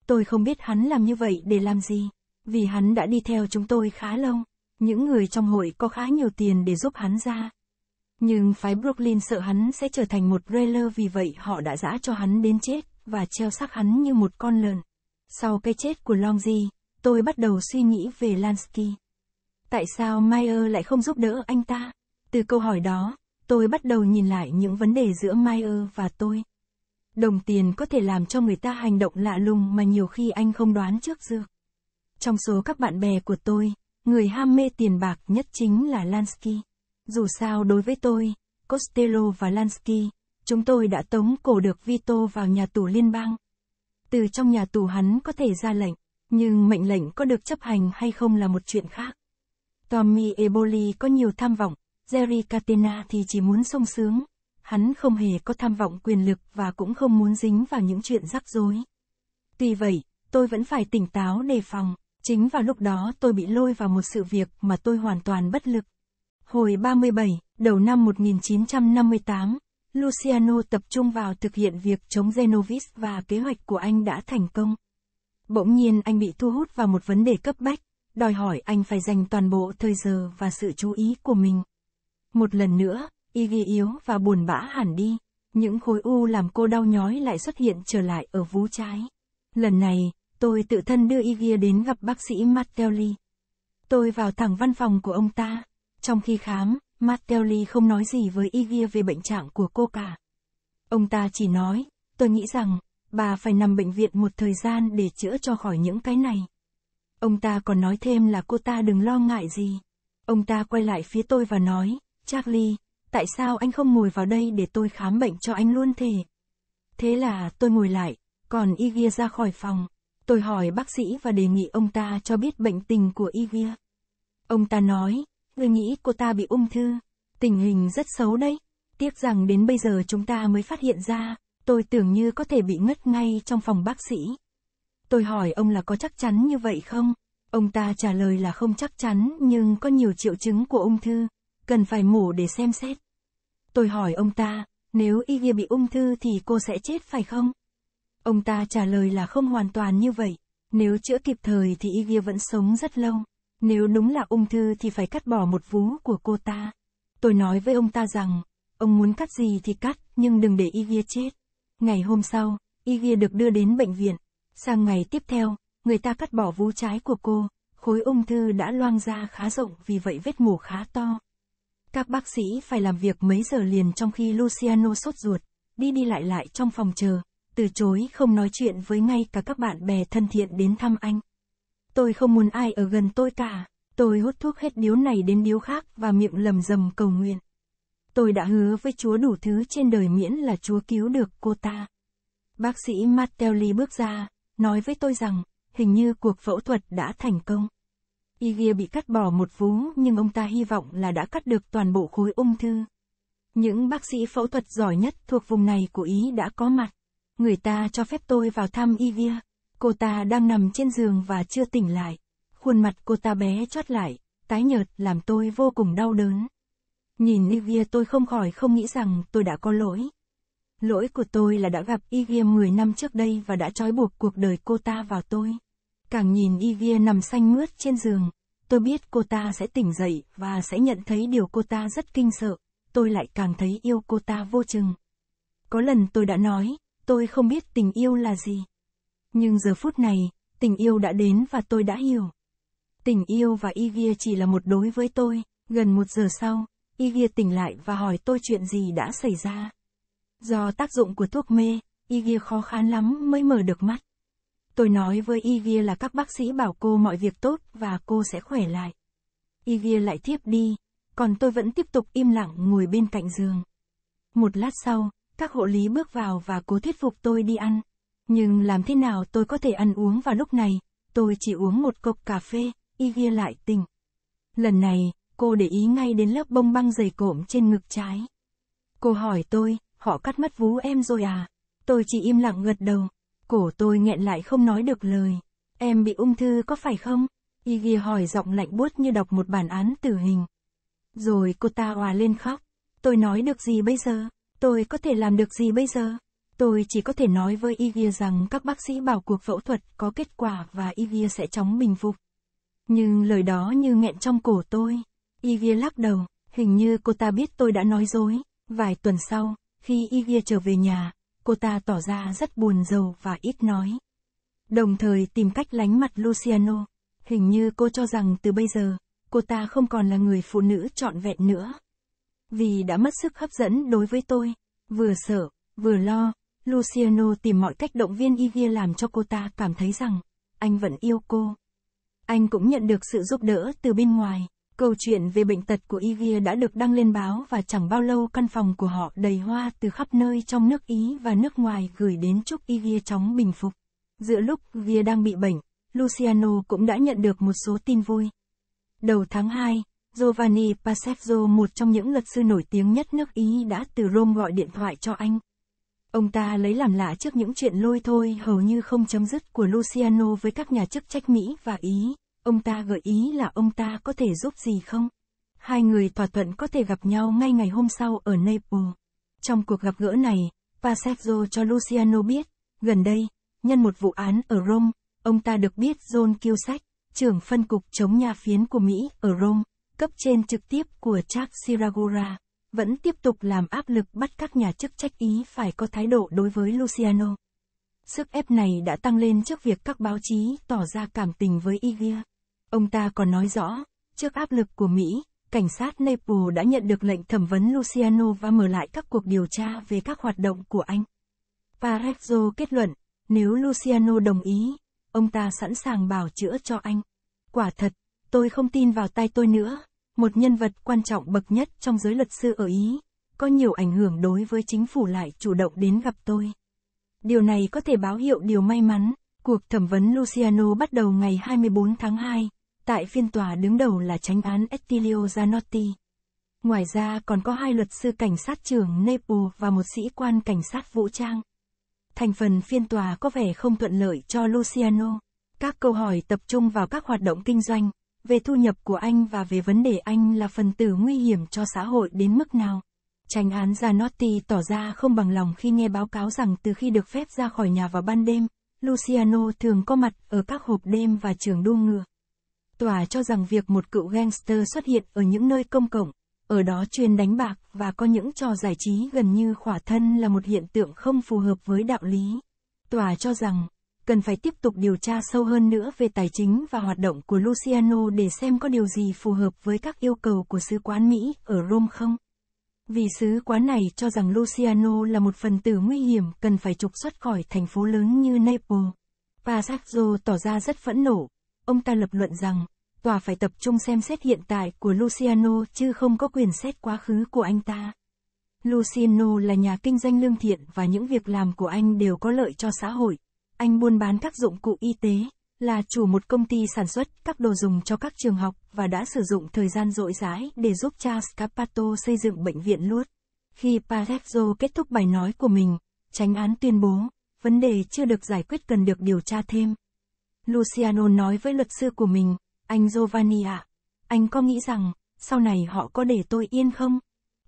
Tôi không biết hắn làm như vậy để làm gì vì hắn đã đi theo chúng tôi khá lâu, những người trong hội có khá nhiều tiền để giúp hắn ra. Nhưng phái Brooklyn sợ hắn sẽ trở thành một railer vì vậy họ đã giã cho hắn đến chết, và treo xác hắn như một con lợn. Sau cái chết của Longji, tôi bắt đầu suy nghĩ về Lansky. Tại sao Meyer lại không giúp đỡ anh ta? Từ câu hỏi đó, tôi bắt đầu nhìn lại những vấn đề giữa Meyer và tôi. Đồng tiền có thể làm cho người ta hành động lạ lùng mà nhiều khi anh không đoán trước được. Trong số các bạn bè của tôi, người ham mê tiền bạc nhất chính là Lansky. Dù sao đối với tôi, Costello và Lansky, chúng tôi đã tống cổ được Vito vào nhà tù liên bang. Từ trong nhà tù hắn có thể ra lệnh, nhưng mệnh lệnh có được chấp hành hay không là một chuyện khác. Tommy Eboli có nhiều tham vọng, Jerry Catena thì chỉ muốn sung sướng. Hắn không hề có tham vọng quyền lực và cũng không muốn dính vào những chuyện rắc rối. Tuy vậy, tôi vẫn phải tỉnh táo đề phòng. Chính vào lúc đó tôi bị lôi vào một sự việc mà tôi hoàn toàn bất lực. Hồi 37, đầu năm 1958, Luciano tập trung vào thực hiện việc chống Genovis và kế hoạch của anh đã thành công. Bỗng nhiên anh bị thu hút vào một vấn đề cấp bách, đòi hỏi anh phải dành toàn bộ thời giờ và sự chú ý của mình. Một lần nữa, y ghi yếu và buồn bã hẳn đi, những khối u làm cô đau nhói lại xuất hiện trở lại ở vú trái. Lần này, Tôi tự thân đưa Igia đến gặp bác sĩ Mattelli. Tôi vào thẳng văn phòng của ông ta. Trong khi khám, Mattelli không nói gì với Igia về bệnh trạng của cô cả. Ông ta chỉ nói, tôi nghĩ rằng, bà phải nằm bệnh viện một thời gian để chữa cho khỏi những cái này. Ông ta còn nói thêm là cô ta đừng lo ngại gì. Ông ta quay lại phía tôi và nói, Charlie, tại sao anh không ngồi vào đây để tôi khám bệnh cho anh luôn thế? Thế là tôi ngồi lại, còn Igia ra khỏi phòng. Tôi hỏi bác sĩ và đề nghị ông ta cho biết bệnh tình của Ivia. Ông ta nói, người nghĩ cô ta bị ung thư. Tình hình rất xấu đấy. Tiếc rằng đến bây giờ chúng ta mới phát hiện ra, tôi tưởng như có thể bị ngất ngay trong phòng bác sĩ. Tôi hỏi ông là có chắc chắn như vậy không? Ông ta trả lời là không chắc chắn nhưng có nhiều triệu chứng của ung thư, cần phải mổ để xem xét. Tôi hỏi ông ta, nếu Ivia bị ung thư thì cô sẽ chết phải không? Ông ta trả lời là không hoàn toàn như vậy. Nếu chữa kịp thời thì y kia vẫn sống rất lâu. Nếu đúng là ung thư thì phải cắt bỏ một vú của cô ta. Tôi nói với ông ta rằng, ông muốn cắt gì thì cắt, nhưng đừng để y kia chết. Ngày hôm sau, y kia được đưa đến bệnh viện. Sang ngày tiếp theo, người ta cắt bỏ vú trái của cô. Khối ung thư đã loang ra khá rộng vì vậy vết mổ khá to. Các bác sĩ phải làm việc mấy giờ liền trong khi Luciano sốt ruột, đi đi lại lại trong phòng chờ, từ chối không nói chuyện với ngay cả các bạn bè thân thiện đến thăm anh. Tôi không muốn ai ở gần tôi cả, tôi hút thuốc hết điếu này đến điếu khác và miệng lầm rầm cầu nguyện. Tôi đã hứa với Chúa đủ thứ trên đời miễn là Chúa cứu được cô ta. Bác sĩ Mattelli bước ra, nói với tôi rằng, hình như cuộc phẫu thuật đã thành công. Igia bị cắt bỏ một vú nhưng ông ta hy vọng là đã cắt được toàn bộ khối ung thư. Những bác sĩ phẫu thuật giỏi nhất thuộc vùng này của Ý đã có mặt. Người ta cho phép tôi vào thăm Ivia. Cô ta đang nằm trên giường và chưa tỉnh lại. Khuôn mặt cô ta bé chót lại, tái nhợt làm tôi vô cùng đau đớn. Nhìn Ivia tôi không khỏi không nghĩ rằng tôi đã có lỗi. Lỗi của tôi là đã gặp Ivia 10 năm trước đây và đã trói buộc cuộc đời cô ta vào tôi. Càng nhìn Ivia nằm xanh mướt trên giường, tôi biết cô ta sẽ tỉnh dậy và sẽ nhận thấy điều cô ta rất kinh sợ. Tôi lại càng thấy yêu cô ta vô chừng. Có lần tôi đã nói, tôi không biết tình yêu là gì. Nhưng giờ phút này, tình yêu đã đến và tôi đã hiểu. Tình yêu và Ivia chỉ là một đối với tôi, gần một giờ sau, Ivia tỉnh lại và hỏi tôi chuyện gì đã xảy ra. Do tác dụng của thuốc mê, Ivia khó khăn lắm mới mở được mắt. Tôi nói với Ivia là các bác sĩ bảo cô mọi việc tốt và cô sẽ khỏe lại. Ivia lại thiếp đi, còn tôi vẫn tiếp tục im lặng ngồi bên cạnh giường. Một lát sau, các hộ lý bước vào và cố thuyết phục tôi đi ăn. Nhưng làm thế nào tôi có thể ăn uống vào lúc này, tôi chỉ uống một cốc cà phê, y ghi lại tình Lần này, cô để ý ngay đến lớp bông băng dày cộm trên ngực trái. Cô hỏi tôi, họ cắt mất vú em rồi à? Tôi chỉ im lặng gật đầu. Cổ tôi nghẹn lại không nói được lời. Em bị ung thư có phải không? Y ghi hỏi giọng lạnh buốt như đọc một bản án tử hình. Rồi cô ta hòa lên khóc. Tôi nói được gì bây giờ? Tôi có thể làm được gì bây giờ? Tôi chỉ có thể nói với Ivia rằng các bác sĩ bảo cuộc phẫu thuật có kết quả và Ivia sẽ chóng bình phục. Nhưng lời đó như nghẹn trong cổ tôi. Ivia lắc đầu, hình như cô ta biết tôi đã nói dối. Vài tuần sau, khi Ivia trở về nhà, cô ta tỏ ra rất buồn rầu và ít nói. Đồng thời tìm cách lánh mặt Luciano. Hình như cô cho rằng từ bây giờ, cô ta không còn là người phụ nữ trọn vẹn nữa vì đã mất sức hấp dẫn đối với tôi. Vừa sợ, vừa lo, Luciano tìm mọi cách động viên Ivia làm cho cô ta cảm thấy rằng, anh vẫn yêu cô. Anh cũng nhận được sự giúp đỡ từ bên ngoài. Câu chuyện về bệnh tật của Ivia đã được đăng lên báo và chẳng bao lâu căn phòng của họ đầy hoa từ khắp nơi trong nước Ý và nước ngoài gửi đến chúc Ivia chóng bình phục. Giữa lúc Via đang bị bệnh, Luciano cũng đã nhận được một số tin vui. Đầu tháng 2, Giovanni Pasezzo một trong những luật sư nổi tiếng nhất nước Ý đã từ Rome gọi điện thoại cho anh. Ông ta lấy làm lạ trước những chuyện lôi thôi hầu như không chấm dứt của Luciano với các nhà chức trách Mỹ và Ý. Ông ta gợi ý là ông ta có thể giúp gì không? Hai người thỏa thuận có thể gặp nhau ngay ngày hôm sau ở Naples. Trong cuộc gặp gỡ này, Pasezzo cho Luciano biết, gần đây, nhân một vụ án ở Rome, ông ta được biết John Cusack, trưởng phân cục chống nhà phiến của Mỹ ở Rome, cấp trên trực tiếp của Chak Siragura, vẫn tiếp tục làm áp lực bắt các nhà chức trách Ý phải có thái độ đối với Luciano. Sức ép này đã tăng lên trước việc các báo chí tỏ ra cảm tình với Igia. Ông ta còn nói rõ, trước áp lực của Mỹ, cảnh sát Naples đã nhận được lệnh thẩm vấn Luciano và mở lại các cuộc điều tra về các hoạt động của anh. Parezzo kết luận, nếu Luciano đồng ý, ông ta sẵn sàng bảo chữa cho anh. Quả thật, tôi không tin vào tay tôi nữa, một nhân vật quan trọng bậc nhất trong giới luật sư ở Ý, có nhiều ảnh hưởng đối với chính phủ lại chủ động đến gặp tôi. Điều này có thể báo hiệu điều may mắn. Cuộc thẩm vấn Luciano bắt đầu ngày 24 tháng 2, tại phiên tòa đứng đầu là tránh án Estilio Zanotti. Ngoài ra còn có hai luật sư cảnh sát trưởng Naples và một sĩ quan cảnh sát vũ trang. Thành phần phiên tòa có vẻ không thuận lợi cho Luciano. Các câu hỏi tập trung vào các hoạt động kinh doanh, về thu nhập của anh và về vấn đề anh là phần tử nguy hiểm cho xã hội đến mức nào. Tranh án Zanotti tỏ ra không bằng lòng khi nghe báo cáo rằng từ khi được phép ra khỏi nhà vào ban đêm, Luciano thường có mặt ở các hộp đêm và trường đua ngựa. Tòa cho rằng việc một cựu gangster xuất hiện ở những nơi công cộng, ở đó chuyên đánh bạc và có những trò giải trí gần như khỏa thân là một hiện tượng không phù hợp với đạo lý. Tòa cho rằng, cần phải tiếp tục điều tra sâu hơn nữa về tài chính và hoạt động của Luciano để xem có điều gì phù hợp với các yêu cầu của sứ quán Mỹ ở Rome không. Vì sứ quán này cho rằng Luciano là một phần tử nguy hiểm cần phải trục xuất khỏi thành phố lớn như Naples. Pasaccio tỏ ra rất phẫn nộ. Ông ta lập luận rằng, tòa phải tập trung xem xét hiện tại của Luciano chứ không có quyền xét quá khứ của anh ta. Luciano là nhà kinh doanh lương thiện và những việc làm của anh đều có lợi cho xã hội. Anh buôn bán các dụng cụ y tế, là chủ một công ty sản xuất các đồ dùng cho các trường học và đã sử dụng thời gian rỗi rãi để giúp Charles Capato xây dựng bệnh viện Lourdes. Khi Palezzo kết thúc bài nói của mình, tránh án tuyên bố, vấn đề chưa được giải quyết cần được điều tra thêm. Luciano nói với luật sư của mình, anh Giovanni ạ, à, anh có nghĩ rằng, sau này họ có để tôi yên không?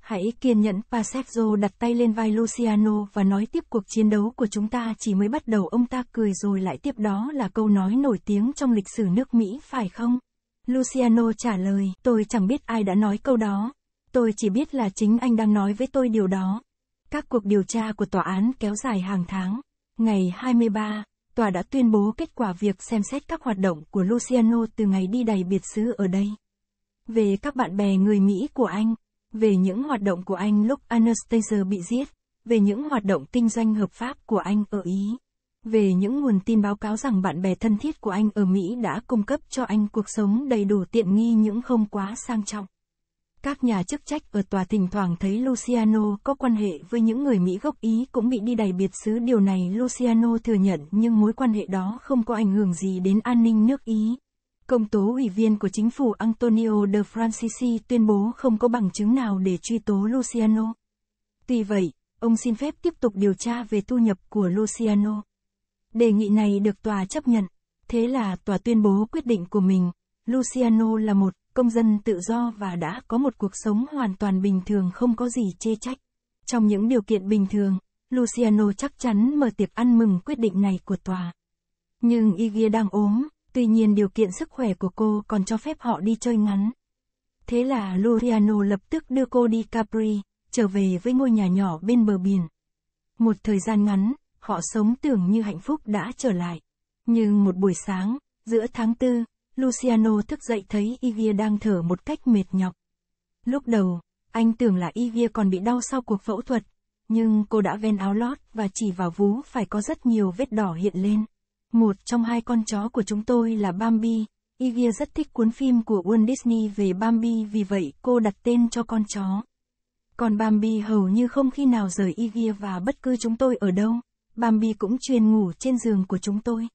Hãy kiên nhẫn, Pasezzo đặt tay lên vai Luciano và nói tiếp cuộc chiến đấu của chúng ta chỉ mới bắt đầu ông ta cười rồi lại tiếp đó là câu nói nổi tiếng trong lịch sử nước Mỹ phải không? Luciano trả lời, tôi chẳng biết ai đã nói câu đó. Tôi chỉ biết là chính anh đang nói với tôi điều đó. Các cuộc điều tra của tòa án kéo dài hàng tháng. Ngày 23, tòa đã tuyên bố kết quả việc xem xét các hoạt động của Luciano từ ngày đi đầy biệt xứ ở đây. Về các bạn bè người Mỹ của anh, về những hoạt động của anh lúc Anastasia bị giết, về những hoạt động kinh doanh hợp pháp của anh ở Ý, về những nguồn tin báo cáo rằng bạn bè thân thiết của anh ở Mỹ đã cung cấp cho anh cuộc sống đầy đủ tiện nghi những không quá sang trọng. Các nhà chức trách ở tòa thỉnh thoảng thấy Luciano có quan hệ với những người Mỹ gốc Ý cũng bị đi đày biệt xứ điều này Luciano thừa nhận nhưng mối quan hệ đó không có ảnh hưởng gì đến an ninh nước Ý. Công tố Ủy viên của chính phủ Antonio De Francisci tuyên bố không có bằng chứng nào để truy tố Luciano. Tuy vậy, ông xin phép tiếp tục điều tra về thu nhập của Luciano. Đề nghị này được tòa chấp nhận. Thế là tòa tuyên bố quyết định của mình, Luciano là một công dân tự do và đã có một cuộc sống hoàn toàn bình thường không có gì chê trách. Trong những điều kiện bình thường, Luciano chắc chắn mở tiệc ăn mừng quyết định này của tòa. Nhưng Iggy đang ốm, tuy nhiên điều kiện sức khỏe của cô còn cho phép họ đi chơi ngắn. Thế là Loriano lập tức đưa cô đi Capri, trở về với ngôi nhà nhỏ bên bờ biển. Một thời gian ngắn, họ sống tưởng như hạnh phúc đã trở lại. Nhưng một buổi sáng, giữa tháng tư, Luciano thức dậy thấy Ivia đang thở một cách mệt nhọc. Lúc đầu, anh tưởng là Ivia còn bị đau sau cuộc phẫu thuật, nhưng cô đã ven áo lót và chỉ vào vú phải có rất nhiều vết đỏ hiện lên. Một trong hai con chó của chúng tôi là Bambi. Iggy rất thích cuốn phim của Walt Disney về Bambi vì vậy cô đặt tên cho con chó. Còn Bambi hầu như không khi nào rời Iggy và bất cứ chúng tôi ở đâu. Bambi cũng truyền ngủ trên giường của chúng tôi.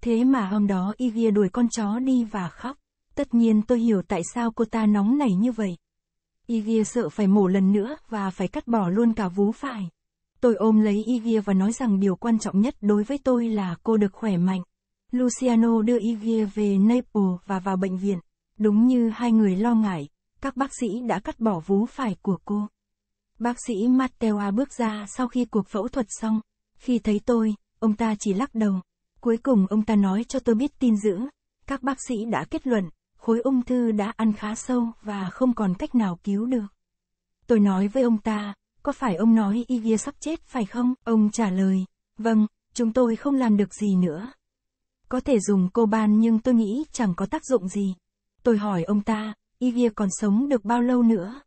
Thế mà hôm đó Iggy đuổi con chó đi và khóc. Tất nhiên tôi hiểu tại sao cô ta nóng nảy như vậy. Iggy sợ phải mổ lần nữa và phải cắt bỏ luôn cả vú phải. Tôi ôm lấy Igir và nói rằng điều quan trọng nhất đối với tôi là cô được khỏe mạnh. Luciano đưa Igir về Naples và vào bệnh viện. Đúng như hai người lo ngại, các bác sĩ đã cắt bỏ vú phải của cô. Bác sĩ Matteo bước ra sau khi cuộc phẫu thuật xong. Khi thấy tôi, ông ta chỉ lắc đầu. Cuối cùng ông ta nói cho tôi biết tin dữ. Các bác sĩ đã kết luận, khối ung thư đã ăn khá sâu và không còn cách nào cứu được. Tôi nói với ông ta, có phải ông nói y sắp chết phải không? Ông trả lời, vâng, chúng tôi không làm được gì nữa. Có thể dùng cô ban nhưng tôi nghĩ chẳng có tác dụng gì. Tôi hỏi ông ta, y còn sống được bao lâu nữa?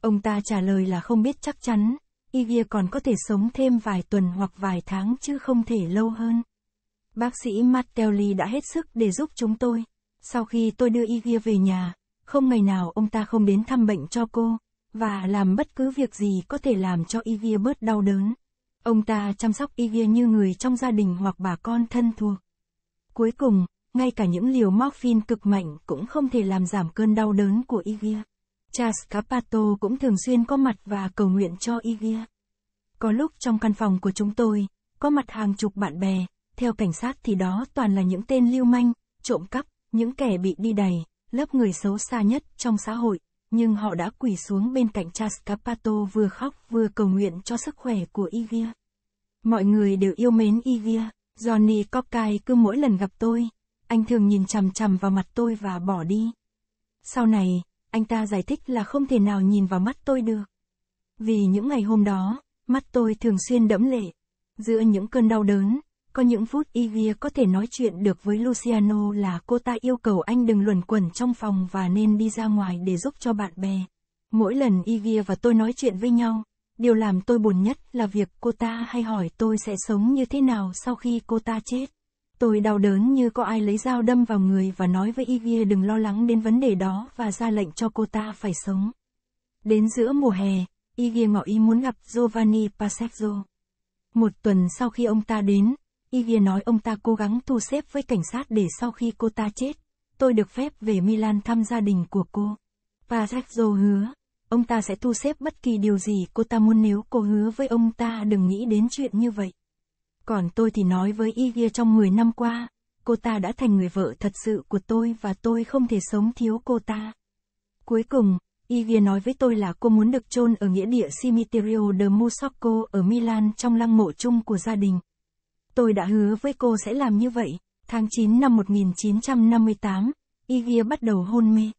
Ông ta trả lời là không biết chắc chắn, y còn có thể sống thêm vài tuần hoặc vài tháng chứ không thể lâu hơn. Bác sĩ Mattelli đã hết sức để giúp chúng tôi. Sau khi tôi đưa y về nhà, không ngày nào ông ta không đến thăm bệnh cho cô và làm bất cứ việc gì có thể làm cho Ivia bớt đau đớn. Ông ta chăm sóc Ivia như người trong gia đình hoặc bà con thân thuộc. Cuối cùng, ngay cả những liều morphine cực mạnh cũng không thể làm giảm cơn đau đớn của Ivia. Cha Scapato cũng thường xuyên có mặt và cầu nguyện cho Ivia. Có lúc trong căn phòng của chúng tôi, có mặt hàng chục bạn bè, theo cảnh sát thì đó toàn là những tên lưu manh, trộm cắp, những kẻ bị đi đày, lớp người xấu xa nhất trong xã hội nhưng họ đã quỳ xuống bên cạnh cha Scapato vừa khóc vừa cầu nguyện cho sức khỏe của Ivia. Mọi người đều yêu mến Ivia, Johnny Cockeye cứ mỗi lần gặp tôi, anh thường nhìn chằm chằm vào mặt tôi và bỏ đi. Sau này, anh ta giải thích là không thể nào nhìn vào mắt tôi được. Vì những ngày hôm đó, mắt tôi thường xuyên đẫm lệ. Giữa những cơn đau đớn, có những phút Ivy có thể nói chuyện được với Luciano là cô ta yêu cầu anh đừng luẩn quẩn trong phòng và nên đi ra ngoài để giúp cho bạn bè. Mỗi lần Ivy và tôi nói chuyện với nhau, điều làm tôi buồn nhất là việc cô ta hay hỏi tôi sẽ sống như thế nào sau khi cô ta chết. Tôi đau đớn như có ai lấy dao đâm vào người và nói với Ivy đừng lo lắng đến vấn đề đó và ra lệnh cho cô ta phải sống. Đến giữa mùa hè, Ivy ngỏ ý muốn gặp Giovanni Pasecco. Một tuần sau khi ông ta đến, Ivy nói ông ta cố gắng thu xếp với cảnh sát để sau khi cô ta chết, tôi được phép về Milan thăm gia đình của cô. Parazzo hứa, ông ta sẽ thu xếp bất kỳ điều gì cô ta muốn nếu cô hứa với ông ta đừng nghĩ đến chuyện như vậy. Còn tôi thì nói với Ivy trong 10 năm qua, cô ta đã thành người vợ thật sự của tôi và tôi không thể sống thiếu cô ta. Cuối cùng, Ivy nói với tôi là cô muốn được chôn ở nghĩa địa Cimitero de Musocco ở Milan trong lăng mộ chung của gia đình. Tôi đã hứa với cô sẽ làm như vậy. Tháng 9 năm 1958, Igia bắt đầu hôn mê.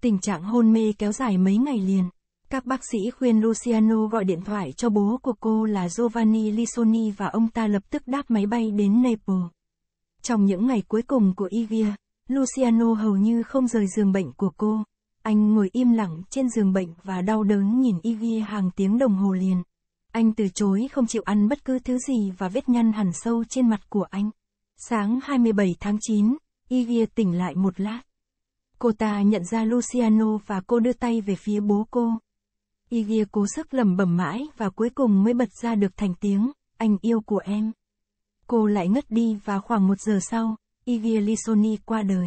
Tình trạng hôn mê kéo dài mấy ngày liền. Các bác sĩ khuyên Luciano gọi điện thoại cho bố của cô là Giovanni Lisoni và ông ta lập tức đáp máy bay đến Naples. Trong những ngày cuối cùng của Ivia, Luciano hầu như không rời giường bệnh của cô. Anh ngồi im lặng trên giường bệnh và đau đớn nhìn Ivia hàng tiếng đồng hồ liền. Anh từ chối không chịu ăn bất cứ thứ gì và vết nhăn hẳn sâu trên mặt của anh. Sáng 27 tháng 9, Ivia tỉnh lại một lát. Cô ta nhận ra Luciano và cô đưa tay về phía bố cô. Ivia cố sức lẩm bẩm mãi và cuối cùng mới bật ra được thành tiếng, anh yêu của em. Cô lại ngất đi và khoảng một giờ sau, Ivia Lisoni qua đời.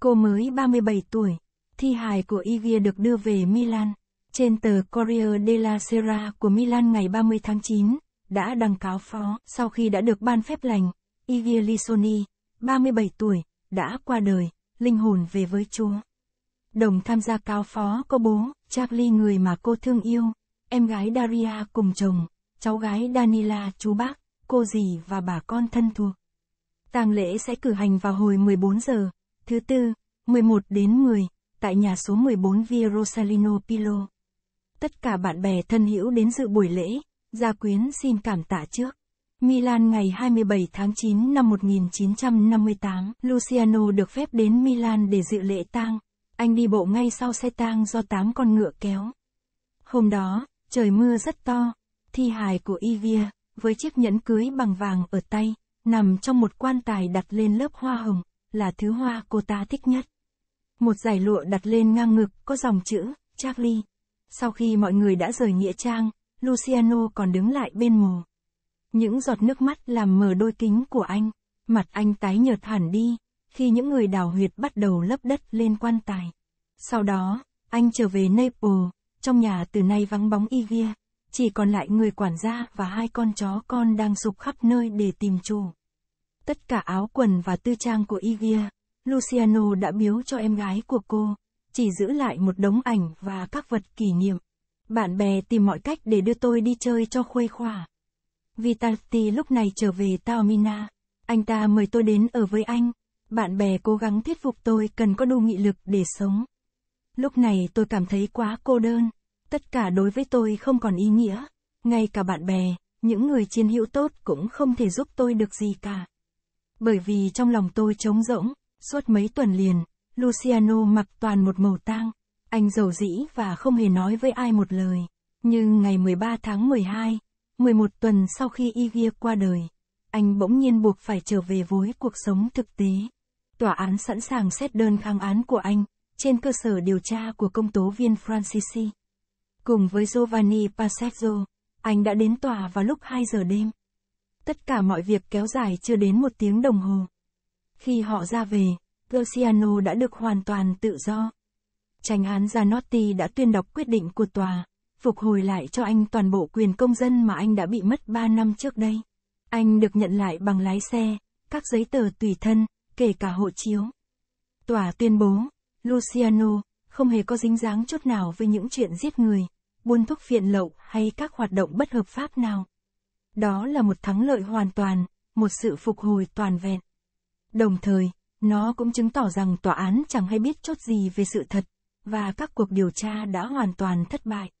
Cô mới 37 tuổi, thi hài của Ivia được đưa về Milan. Trên tờ Corriere della Sera của Milan ngày 30 tháng 9, đã đăng cáo phó sau khi đã được ban phép lành, Igilisoni, 37 tuổi, đã qua đời, linh hồn về với Chúa. Đồng tham gia cáo phó có bố, Charlie người mà cô thương yêu, em gái Daria cùng chồng, cháu gái Danila chú bác, cô dì và bà con thân thuộc. tang lễ sẽ cử hành vào hồi 14 giờ, thứ tư, 11 đến 10, tại nhà số 14 Via Rosalino Pilo tất cả bạn bè thân hữu đến dự buổi lễ, Gia Quyến xin cảm tạ trước. Milan ngày 27 tháng 9 năm 1958, Luciano được phép đến Milan để dự lễ tang. Anh đi bộ ngay sau xe tang do 8 con ngựa kéo. Hôm đó, trời mưa rất to, thi hài của Ivia, với chiếc nhẫn cưới bằng vàng ở tay, nằm trong một quan tài đặt lên lớp hoa hồng, là thứ hoa cô ta thích nhất. Một giải lụa đặt lên ngang ngực có dòng chữ, Charlie. Sau khi mọi người đã rời nghĩa trang, Luciano còn đứng lại bên mù. Những giọt nước mắt làm mờ đôi kính của anh, mặt anh tái nhợt hẳn đi, khi những người đào huyệt bắt đầu lấp đất lên quan tài. Sau đó, anh trở về Naples, trong nhà từ nay vắng bóng Ivia, chỉ còn lại người quản gia và hai con chó con đang sục khắp nơi để tìm chủ. Tất cả áo quần và tư trang của Ivia, Luciano đã biếu cho em gái của cô chỉ giữ lại một đống ảnh và các vật kỷ niệm. Bạn bè tìm mọi cách để đưa tôi đi chơi cho khuây khỏa. Vitality lúc này trở về Taormina. Anh ta mời tôi đến ở với anh. Bạn bè cố gắng thuyết phục tôi cần có đủ nghị lực để sống. Lúc này tôi cảm thấy quá cô đơn. Tất cả đối với tôi không còn ý nghĩa. Ngay cả bạn bè, những người chiến hữu tốt cũng không thể giúp tôi được gì cả. Bởi vì trong lòng tôi trống rỗng, suốt mấy tuần liền, Luciano mặc toàn một màu tang. Anh giàu dĩ và không hề nói với ai một lời. Nhưng ngày 13 tháng 12, 11 tuần sau khi Igia qua đời, anh bỗng nhiên buộc phải trở về với cuộc sống thực tế. Tòa án sẵn sàng xét đơn kháng án của anh, trên cơ sở điều tra của công tố viên Francisci. Cùng với Giovanni Pasezzo, anh đã đến tòa vào lúc 2 giờ đêm. Tất cả mọi việc kéo dài chưa đến một tiếng đồng hồ. Khi họ ra về, Luciano đã được hoàn toàn tự do. Tranh án Zanotti đã tuyên đọc quyết định của tòa, phục hồi lại cho anh toàn bộ quyền công dân mà anh đã bị mất 3 năm trước đây. Anh được nhận lại bằng lái xe, các giấy tờ tùy thân, kể cả hộ chiếu. Tòa tuyên bố, Luciano, không hề có dính dáng chút nào với những chuyện giết người, buôn thuốc phiện lậu hay các hoạt động bất hợp pháp nào. Đó là một thắng lợi hoàn toàn, một sự phục hồi toàn vẹn. Đồng thời, nó cũng chứng tỏ rằng tòa án chẳng hay biết chốt gì về sự thật, và các cuộc điều tra đã hoàn toàn thất bại.